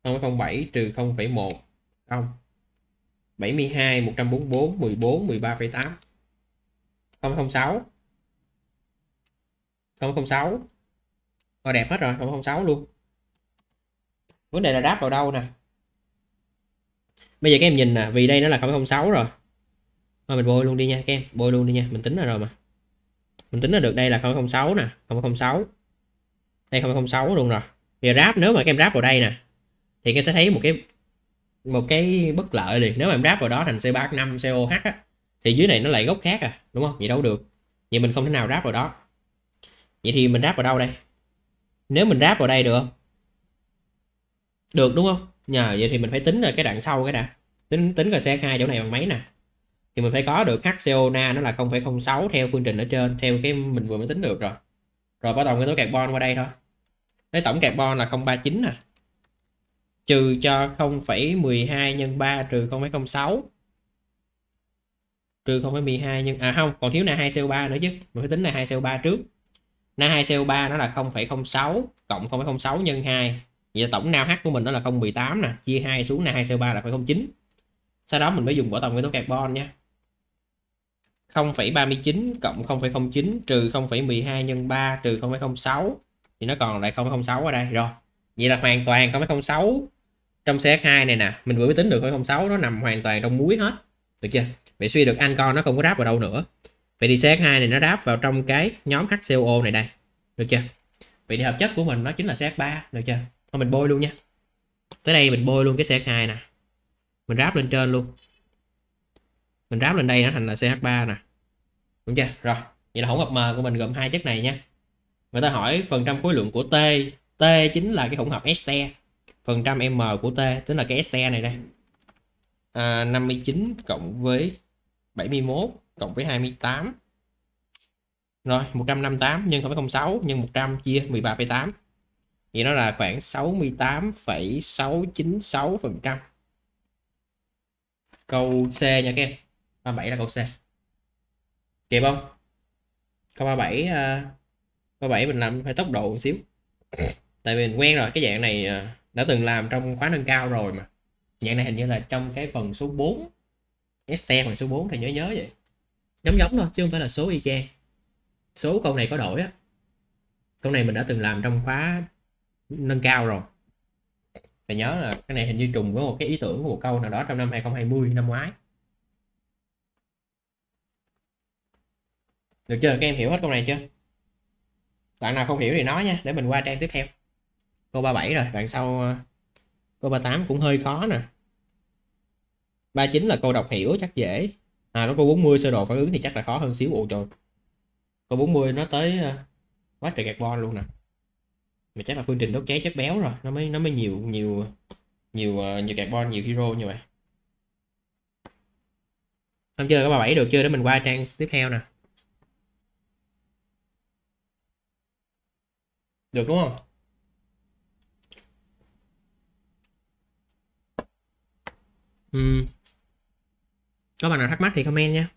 không phẩy không bảy trừ không phẩy một không bảy mươi hai một trăm bốn bốn mười bốn mười ba phẩy tám không không sáu không không sáu rồi ờ, đẹp hết rồi không không sáu luôn vấn đề là đáp vào đâu nè bây giờ các em nhìn nè vì đây nó là 006 rồi mà mình bôi luôn đi nha các em bôi luôn đi nha mình tính là rồi mà mình tính là được đây là 006 nè 006 đây 006 luôn rồi bây giờ ráp nếu mà các em ráp vào đây nè thì các em sẽ thấy một cái một cái bất lợi liền nếu mà em ráp vào đó thành c 3 h COH á thì dưới này nó lại gốc khác à đúng không vậy đâu được vậy mình không thể nào ráp vào đó vậy thì mình ráp vào đâu đây nếu mình ráp vào đây được không được đúng không nhờ vậy thì mình phải tính là cái đoạn sau cái đã tính tính là xe hai chỗ này bằng mấy nè thì mình phải có được HCO na nó là 0,06 theo phương trình ở trên theo cái mình vừa mới tính được rồi rồi bắt đầu cái tối carbon qua đây thôi lấy tổng carbon là 039 nè trừ cho 0,12 nhân 3 trừ 0,06 trừ 0,12 nhân à không còn thiếu na 2 CO3 nữa chứ mình phải tính là 2 CO3 trước na 2 CO3 nó là 0,06 cộng 0,06 nhân 2 vậy là tổng h của mình đó là 0,18 nè chia 2 xuống là 2CO3 là phải 0,9 sau đó mình mới dùng bỏ tổng nguyên tố carbon nha 0,39 cộng 0,09 trừ 0,12 nhân 3 trừ 0,06 thì nó còn lại 0,06 ở đây rồi vậy là hoàn toàn 0,06 trong CH2 này nè mình vừa mới tính được 0,06 nó nằm hoàn toàn trong muối hết được chưa vậy suy được ancon nó không có đáp vào đâu nữa vậy thì CH2 này nó đáp vào trong cái nhóm HCO này đây được chưa vậy thì hợp chất của mình nó chính là CH3 được chưa thôi mình bôi luôn nha tới đây mình bôi luôn cái ch 2 nè mình ráp lên trên luôn mình ráp lên đây nó thành là ch 3 nè đúng chưa rồi vậy là hỗn hợp m của mình gồm hai chất này nha người ta hỏi phần trăm khối lượng của t t chính là cái hỗn hợp este phần trăm m của t tức là cái este này đây à, 59 cộng với 71 cộng với 28 rồi 158 nhân 0,06 nhân 100 chia 13,8 Vậy nó là khoảng 68,696%. Câu C nha các em. 37 là câu C. Kịp không? Câu 37 uh, câu 7 mình làm hơi tốc độ một xíu. Tại vì mình quen rồi, cái dạng này à, đã từng làm trong khóa nâng cao rồi mà. Dạng này hình như là trong cái phần số 4 ST phần số 4 thì nhớ nhớ vậy. Giống giống thôi chứ không phải là số y chang. Số câu này có đổi á. Câu này mình đã từng làm trong khóa nâng cao rồi phải nhớ là cái này hình như trùng với một cái ý tưởng của một câu nào đó trong năm 2020 năm ngoái được chưa các em hiểu hết câu này chưa bạn nào không hiểu thì nói nha để mình qua trang tiếp theo câu 37 rồi đoạn sau ờ, câu 38 cũng hơi khó nè 39 là câu đọc hiểu chắc dễ à có câu 40 sơ đồ phản ứng thì chắc là khó hơn xíu ồ trời câu 40 nó tới ờ, quá trời carbon luôn nè mà chắc là phương trình đốt cháy chất béo rồi nó mới nó mới nhiều nhiều nhiều ờ, nhiều carbon nhiều hero như vậy không chơi có bà bảy được chưa để mình qua trang tiếp theo nè được đúng không ừ. có bạn nào thắc mắc thì comment nha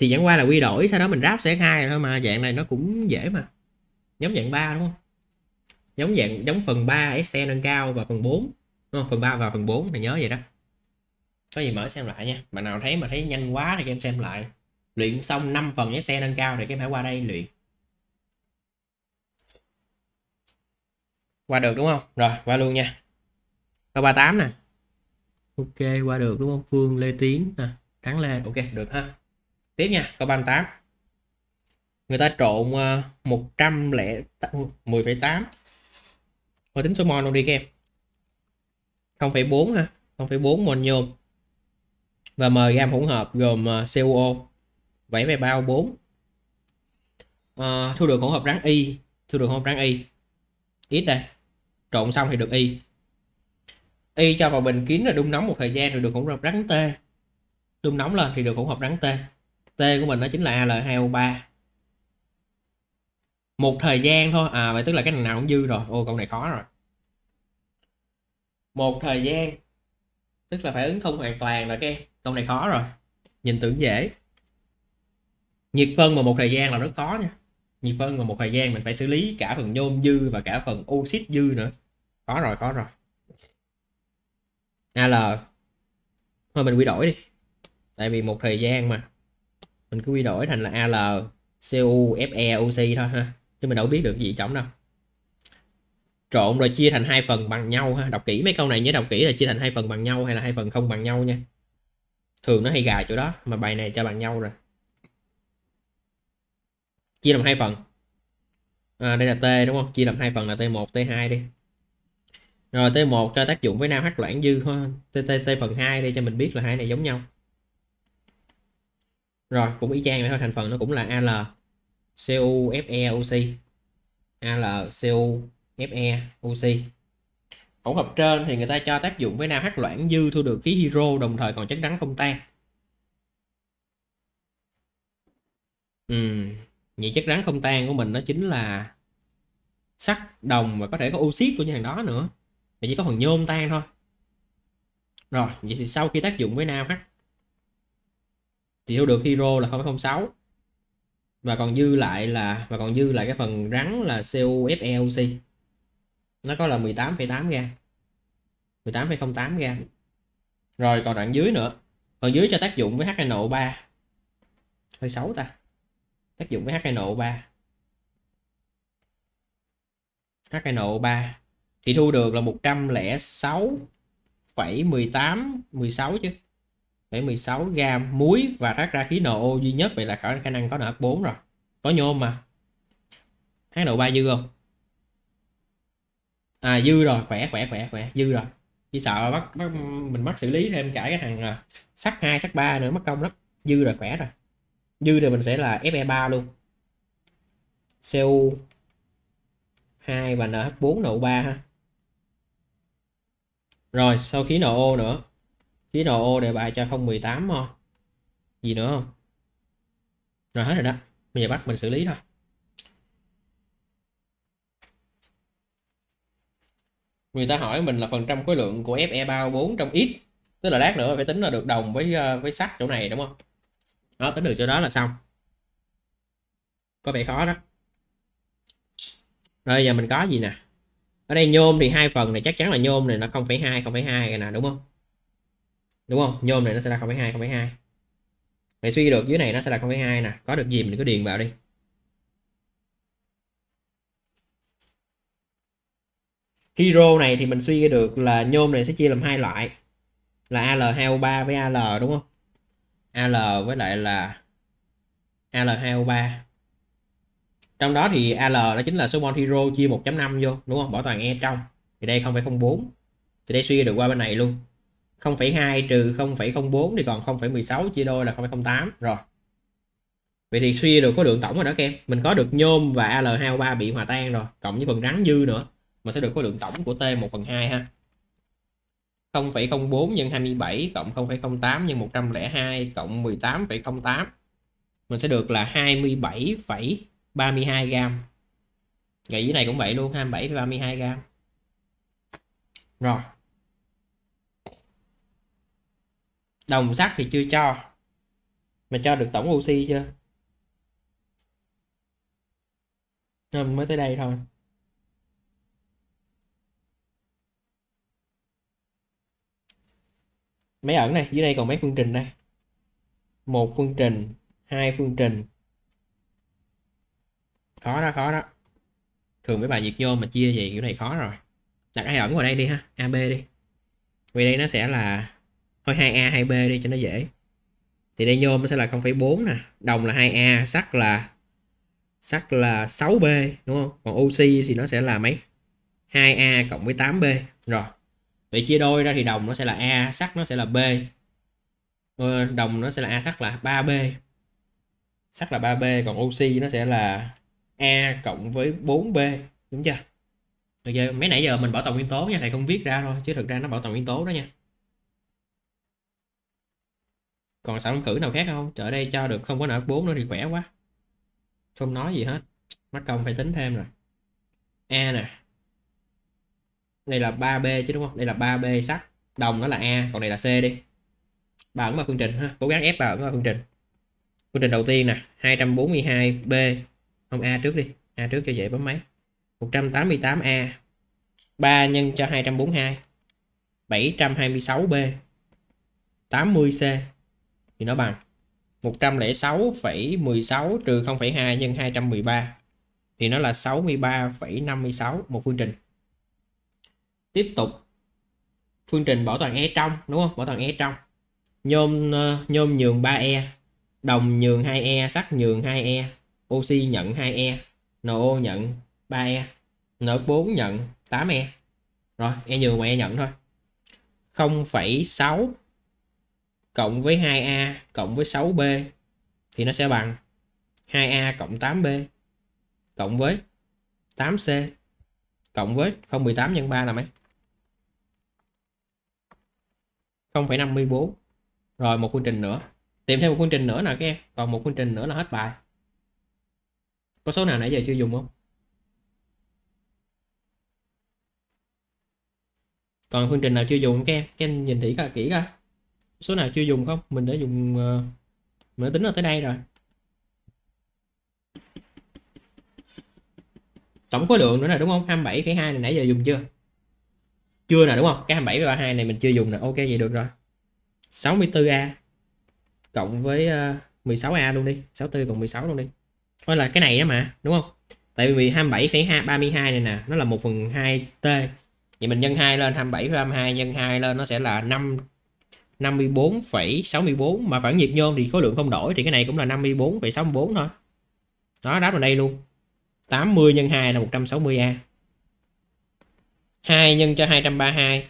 thì chẳng ừ. qua là quy đổi sau đó mình ráp sẽ hai thôi mà dạng này nó cũng dễ mà giống dạng 3 đúng không giống dạng giống phần 3 extend nâng cao và phần 4 đúng không? phần 3 và phần 4 thì nhớ vậy đó có gì mở xem lại nha bạn nào thấy mà thấy nhanh quá thì em xem lại luyện xong 5 phần extend nâng cao thì các em hãy qua đây luyện qua được đúng không rồi qua luôn nha câu 38 nè ok qua được đúng không Phương Lê Tiến nè Thắng Lê ok được ha tiếp nha câu 38 người ta trộn 110,8 ờ, và tính số mol luôn đi các em 0,4 ha 0,4 mol nhôm và m gam hỗn hợp gồm CuO 7,304 à, thu được hỗn hợp rắn Y thu được hỗn hợp rắn Y ít đây trộn xong thì được Y Y cho vào bình kín rồi đun nóng một thời gian rồi được hỗn hợp rắn T đun nóng lên thì được hỗn hợp rắn T T của mình nó chính là Al2O3 một thời gian thôi à vậy tức là cái nào cũng dư rồi ô câu này khó rồi một thời gian tức là phải ứng không hoàn toàn là cái câu này khó rồi nhìn tưởng dễ nhiệt phân mà một thời gian là rất khó nha nhiệt phân mà một thời gian mình phải xử lý cả phần nhôm dư và cả phần oxit dư nữa khó rồi khó rồi al thôi mình quy đổi đi tại vì một thời gian mà mình cứ quy đổi thành là al cu fe oc thôi ha chứ mình đâu biết được gì trong đâu trộn rồi chia thành hai phần bằng nhau ha đọc kỹ mấy câu này nhớ đọc kỹ là chia thành hai phần bằng nhau hay là hai phần không bằng nhau nha thường nó hay gài chỗ đó mà bài này cho bằng nhau rồi chia làm hai phần à, đây là t đúng không chia làm hai phần là t 1 t 2 đi rồi t 1 cho tác dụng với nao hắc loãng dư thôi t t t phần 2 đi cho mình biết là hai này giống nhau rồi cũng y chang vậy thôi thành phần nó cũng là al CuFeOC AlCuFeOC e Hỗn hợp trên thì người ta cho tác dụng với NaOH loãng dư thu được khí hydro đồng thời còn chất rắn không tan. Ừ. Vậy chất rắn không tan của mình nó chính là sắt, đồng và có thể có oxit của những đó nữa. Thì chỉ có phần nhôm tan thôi. Rồi, vậy thì sau khi tác dụng với NaOH chỉ thu được hero là 0.06 và còn dư lại là và còn dư lại cái phần rắn là CUFEOC nó có là 18,8 gram 18,08 gram rồi còn đoạn dưới nữa đoạn dưới cho tác dụng với hno 2 3 hơi xấu ta tác dụng với H2NO3 H2NO3 thì thu được là 106,18 16 chứ 76 gam muối và rác ra khí NO duy nhất vậy là khả, khả năng có NH4 rồi có nhôm mà Hát HNO3 dư không à dư rồi khỏe khỏe khỏe khỏe dư rồi chỉ sợ bắt, bắt mình mất xử lý thêm cả cái thằng à, sắt 2 sắt 3 nữa mất công lắm dư rồi khỏe rồi dư rồi mình sẽ là Fe3 luôn CO 2 và NH4 NO3 ha rồi sau khí NO nữa chế đồ ô đề bài cho 018 thôi gì nữa không rồi hết rồi đó bây giờ bắt mình xử lý thôi người ta hỏi mình là phần trăm khối lượng của FE bao 4 trong x tức là lát nữa phải tính là được đồng với ờ, với sắt chỗ này đúng không đó tính được chỗ đó là xong có vẻ khó đó rồi giờ mình có gì nè ở đây nhôm thì hai phần này chắc chắn là nhôm này nó 0,2 0,2 này nè đúng không đúng không nhôm này nó sẽ là 0,2 0,2 mày suy được dưới này nó sẽ là 0,2 nè có được gì mình cứ điền vào đi hero này thì mình suy được là nhôm này sẽ chia làm hai loại là Al2O3 với Al đúng không Al với lại là Al2O3 trong đó thì Al nó chính là số mol hero chia 1.5 vô đúng không bỏ toàn E trong thì đây 0,4 thì đây suy được qua bên này luôn 0,2 trừ 0,04 thì còn 0,16 chia đôi là 0,08 rồi Vậy thì suy được khối lượng tổng rồi đó các em Mình có được nhôm và Al2O3 bị hòa tan rồi Cộng với phần rắn dư nữa Mà sẽ được khối lượng tổng của T 1 phần 2 ha 0,04 nhân 27 cộng 0,08 nhân 102 cộng 18,08 Mình sẽ được là 27,32 gram Vậy dưới này cũng vậy luôn 27,32 gram Rồi đồng sắt thì chưa cho mà cho được tổng oxy chưa nên mới tới đây thôi mấy ẩn này dưới đây còn mấy phương trình đây một phương trình hai phương trình khó đó khó đó thường mấy bài nhiệt nhôm mà chia gì kiểu này khó rồi đặt hai ẩn vào đây đi ha ab đi vì đây nó sẽ là thôi 2A 2B đi cho nó dễ thì đây nhôm nó sẽ là 0,4 nè đồng là 2A sắt là sắt là 6B đúng không còn oxy thì nó sẽ là mấy 2A cộng với 8B rồi vậy chia đôi ra thì đồng nó sẽ là A sắt nó sẽ là B ờ, đồng nó sẽ là A sắt là 3B sắt là 3B còn oxy nó sẽ là A cộng với 4B đúng chưa được giờ mấy nãy giờ mình bảo toàn nguyên tố nha thầy không viết ra thôi chứ thực ra nó bảo toàn nguyên tố đó nha còn sản phẩm khử nào khác không chợ đây cho được không có nợ 4 nữa thì khỏe quá không nói gì hết mắc công phải tính thêm rồi a nè đây là 3b chứ đúng không đây là 3b sắt đồng nó là a còn này là c đi bà ẩn vào phương trình ha cố gắng ép bà ẩn vào phương trình phương trình đầu tiên nè 242 b không a trước đi a trước cho dễ bấm máy 188 a 3 nhân cho 242 726 b 80 c thì nó bằng 106,16 trừ 0,2 nhân 213 thì nó là 63,56 một phương trình tiếp tục phương trình bảo toàn e trong đúng không bảo toàn e trong nhôm ờ, nhôm nhường 3e đồng nhường 2e sắt nhường 2e oxy nhận 2e NO nhận 3e N4 nhận 8e rồi e nhường mà e nhận thôi 0,6 cộng với 2A cộng với 6B thì nó sẽ bằng 2A cộng 8B cộng với 8C cộng với 0,18 nhân 3 là mấy? 0,54 rồi một phương trình nữa tìm thêm một phương trình nữa nè các em còn một phương trình nữa là hết bài có số nào nãy giờ chưa dùng không còn phương trình nào chưa dùng các em các em nhìn thử kỹ coi số nào chưa dùng không mình đã dùng ờ, mình đã tính là tới đây rồi tổng khối lượng nữa là đúng không 27,2 này nãy giờ dùng chưa chưa nè đúng không cái 27 32 này mình chưa dùng nè ok vậy được rồi 64A cộng với ờ, uh, 16A luôn đi 64 cộng 16 luôn đi thôi là cái này đó mà đúng không tại vì 27,2 32 này nè nó là 1 phần 2 t vậy mình nhân 2 lên 27,32 nhân 2 lên nó sẽ là 5 54,64 mà phản nhiệt nhôm thì khối lượng không đổi thì cái này cũng là 54,64 thôi đó đáp vào đây luôn 80 nhân 2 là 160A 2 nhân cho 232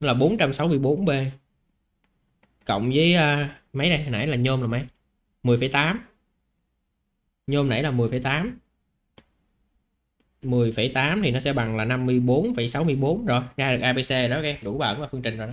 là 464B cộng với uh, mấy đây nãy là nhôm là mấy 10,8 nhôm nãy là 10,8 10,8 thì nó sẽ bằng là 54,64 rồi ra được ABC đó các okay. đủ bẩn và phương trình rồi đó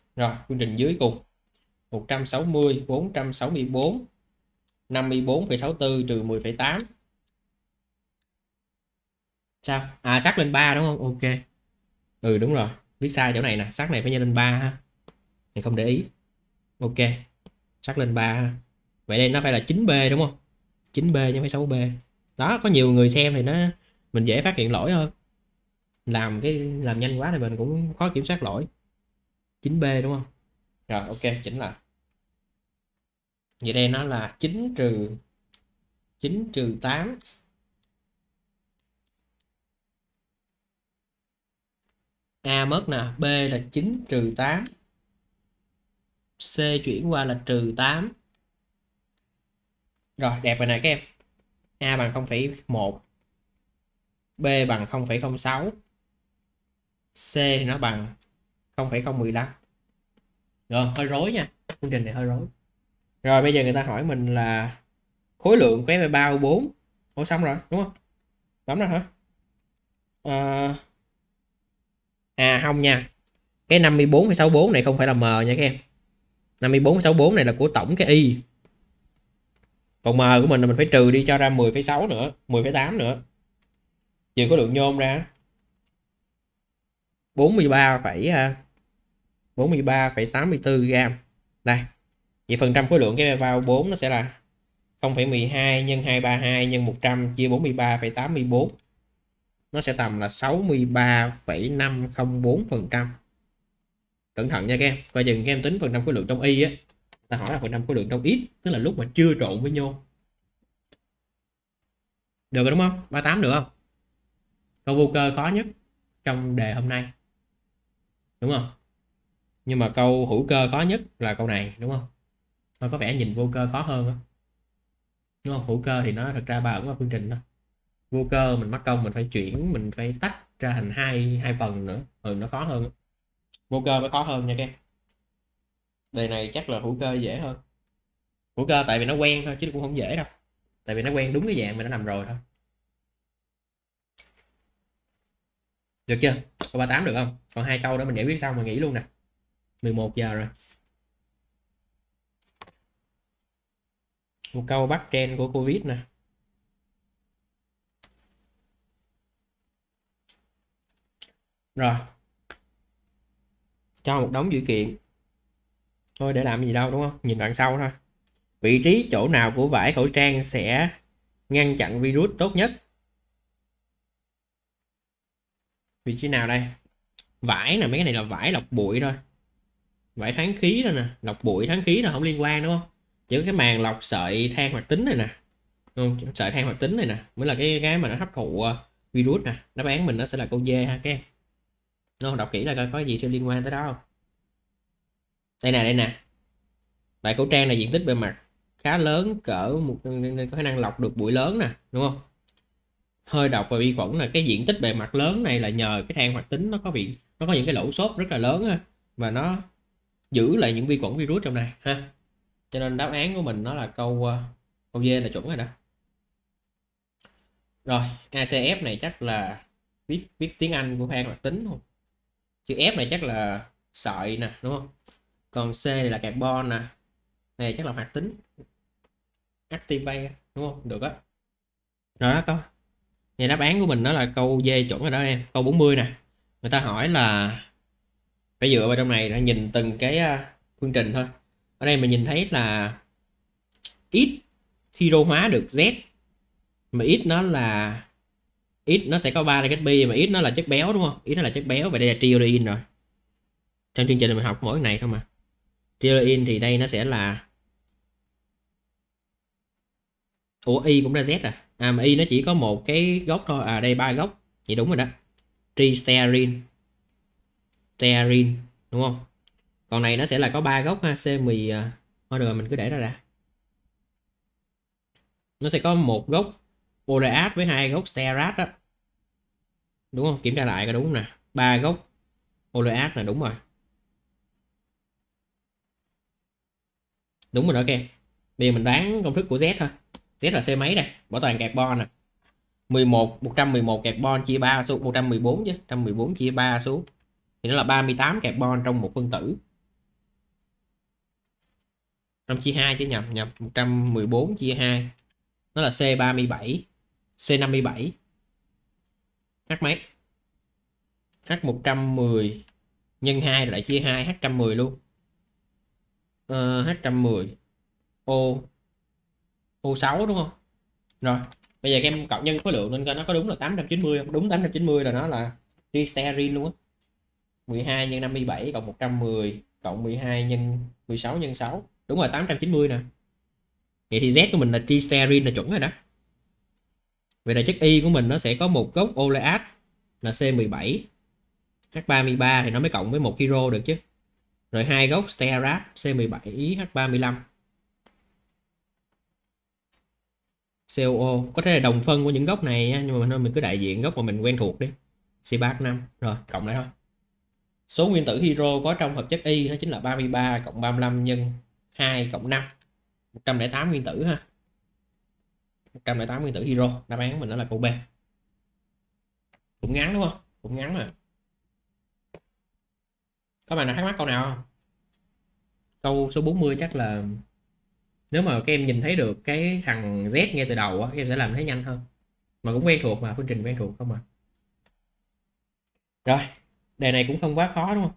rồi quy trình dưới cùng 160 464 54,64 trừ 10,8 sao à sắc lên 3 đúng không ok ừ đúng rồi viết sai chỗ này nè sắc này phải nhân lên 3 ha mình không để ý ok sắc lên 3 ha vậy đây nó phải là 9B đúng không 9B chứ phải 6B đó có nhiều người xem thì nó mình dễ phát hiện lỗi hơn làm cái làm nhanh quá thì mình cũng khó kiểm soát lỗi 9B đúng không? Rồi ok chỉnh lại. Vậy đây nó là 9 trừ 9 trừ 8 A mất nè, B là 9 trừ 8 C chuyển qua là trừ 8 Rồi đẹp rồi nè các em A bằng 0,1 B bằng 0,06 C nó bằng 0,015 rồi hơi rối nha chương trình này hơi rối rồi bây giờ người ta hỏi mình là khối lượng của F3 U4 Ủa xong rồi đúng không bấm ra hả à, à không nha cái 54,64 này không phải là M nha các em 54,64 này là của tổng cái Y còn M của mình là mình phải trừ đi cho ra 10,6 nữa 10,8 nữa trừ khối lượng nhôm ra 43,84 à, gram đây vậy phần trăm khối lượng cái bao 4 nó sẽ là 0,12 nhân 232 nhân 100 chia 43,84 nó sẽ tầm là 63,504 phần trăm cẩn thận nha các em và dừng các em tính phần trăm khối lượng trong y á ta hỏi là phần trăm khối lượng trong ít tức là lúc mà chưa trộn với nhau được rồi đúng không 38 được không câu vô cơ khó nhất trong đề hôm nay đúng không nhưng mà câu hữu cơ khó nhất là câu này đúng không nó có vẻ nhìn vô cơ khó hơn đó. đúng không hữu cơ thì nó thật ra ba cũng là phương trình đó vô cơ mình mắc công mình phải chuyển mình phải tách ra thành hai hai phần nữa ừ nó khó hơn vô cơ mới khó hơn nha các em đề này chắc là hữu cơ dễ hơn hữu cơ tại vì nó quen thôi chứ cũng không dễ đâu tại vì nó quen đúng cái dạng mình đã làm rồi thôi được chưa câu 38 được không còn hai câu đó mình giải quyết xong mà nghỉ luôn nè 11 giờ rồi một câu bắt trend của covid nè rồi cho một đống dữ kiện thôi để làm gì đâu đúng không nhìn đoạn sau thôi vị trí chỗ nào của vải khẩu trang sẽ ngăn chặn virus tốt nhất vị trí nào đây vải nè mấy cái này là vải lọc bụi thôi vải tháng khí thôi nè lọc bụi tháng khí nó không liên quan đúng không chỉ có cái màng lọc sợi than hoạt tính này nè không sợi than hoạt tính này nè mới là cái cái mà nó hấp thụ ờ, virus nè đáp án mình nó sẽ là câu D ha các em nó đọc kỹ là coi có gì sẽ liên quan tới đó không đây nè đây nè loại khẩu trang này diện tích bề mặt khá lớn cỡ một có khả năng lọc được bụi lớn nè đúng không hơi độc và vi khuẩn là cái diện tích bề mặt lớn này là nhờ cái than hoạt tính nó có bị nó có những cái lỗ xốp rất là lớn ha và nó giữ lại những vi khuẩn virus trong này ha cho nên đáp án của mình nó là câu ờ, câu D là chuẩn rồi đó rồi ACF này chắc là biết biết tiếng Anh của than hoạt tính không chữ F này chắc là sợi nè đúng không còn C này là carbon nè này chắc là hoạt tính activate đúng không được á rồi đó câu Vậy đáp án của mình nó là câu D chuẩn rồi đó em. Câu 40 nè. Người ta hỏi là phải dựa vào trong này để nhìn từng cái à, phương trình thôi. Ở đây mình nhìn thấy là x thi rô hóa được z mà x nó là x nó sẽ có ba cái bi mà x nó là chất béo đúng không? x nó là chất béo và đây là triolein rồi. Trong chương trình mình học mỗi này thôi mà. Triolein thì đây nó sẽ là Ủa y cũng ra z à? à mà y nó chỉ có một cái gốc thôi à đây ba gốc vậy đúng rồi đó tristearine stearine đúng không còn này nó sẽ là có ba gốc ha C10 à, thôi được rồi mình cứ để ra ra nó sẽ có một gốc oleat với hai gốc sterat đó đúng không kiểm tra lại có đúng nè ba gốc oleat là đúng rồi đúng rồi đó các bây giờ mình đoán công thức của z thôi tiếp là xe máy này bảo toàn carbon này 11 111 carbon chia 3 số 114 chứ 114 chia 3 số thì nó là 38 carbon trong một phân tử 5 chia 2 chứ nhầm nhập 114 chia 2 nó là C37 C57 H mấy H110 nhân 2 rồi lại chia 2 H110 luôn uh, ờ, H110 O u 6 đúng không rồi bây giờ các em cộng nhân khối lượng lên coi nó có đúng là 890 không đúng 890 là nó là tristerin luôn á 12 nhân 57 cộng 110 cộng 12 nhân 16 nhân 6 đúng rồi 890 nè vậy thì Z của mình là tristerin là chuẩn rồi đó vậy là chất Y của mình nó sẽ có một gốc oleat là C17 H33 thì nó mới cộng với một hero được chứ rồi hai gốc stearat C17 H35 COO có thể là đồng phân của những gốc này nha, nhưng mà thôi mình cứ đại diện gốc mà mình quen thuộc đi Cbat 5 rồi cộng lại thôi số nguyên tử hydro có trong hợp chất y đó chính là 33 cộng 35 nhân 2 cộng 5 108 nguyên tử ha 108 nguyên tử hydro đáp án mình đó là câu B cũng ngắn đúng không cũng ngắn mà Các bạn nào thắc mắc câu nào không câu số 40 chắc là nếu mà các em nhìn thấy được cái thằng Z ngay từ đầu á các em sẽ làm thấy nhanh hơn mà cũng quen thuộc mà phương trình quen thuộc không à rồi đề này cũng không quá khó đúng không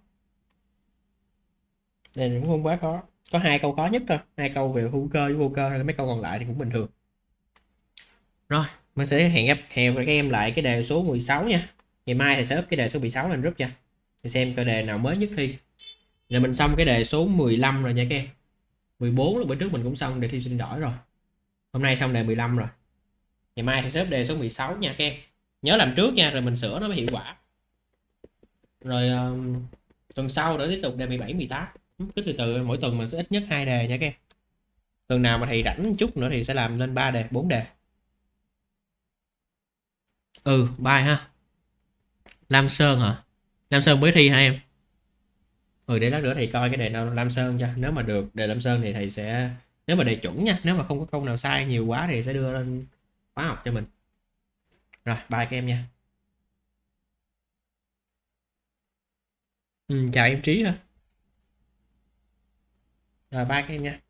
đề này cũng không quá khó có hai câu khó nhất thôi hai câu về hữu cơ với vô cơ mấy câu còn lại thì cũng bình thường rồi mình sẽ hẹn gặp hẹn các em lại cái đề số 16 nha ngày mai thì sẽ up cái đề số 16 lên group nha thì xem cái đề nào mới nhất thi là mình xong cái đề số 15 rồi nha các em 14 là bữa trước mình cũng xong đề thi sinh giỏi rồi hôm nay xong đề 15 rồi ngày mai thì xếp đề số 16 nha các em nhớ làm trước nha rồi mình sửa nó mới hiệu quả rồi um, tuần sau nữa tiếp tục đề 17 18 cứ từ từ mỗi tuần mình sẽ ít nhất hai đề nha các em tuần nào mà thầy rảnh chút nữa thì sẽ làm lên 3 đề 4 đề ừ bài ha Lam Sơn hả Lam Sơn mới thi hả em ừ để lát nữa thì coi cái đề nào lam sơn cho nếu mà được đề lam sơn thì thầy sẽ nếu mà đề chuẩn nha nếu mà không có câu nào sai nhiều quá thì sẽ đưa lên khóa học cho mình rồi bye các em nha ừ, chào em trí ha rồi ba các em nha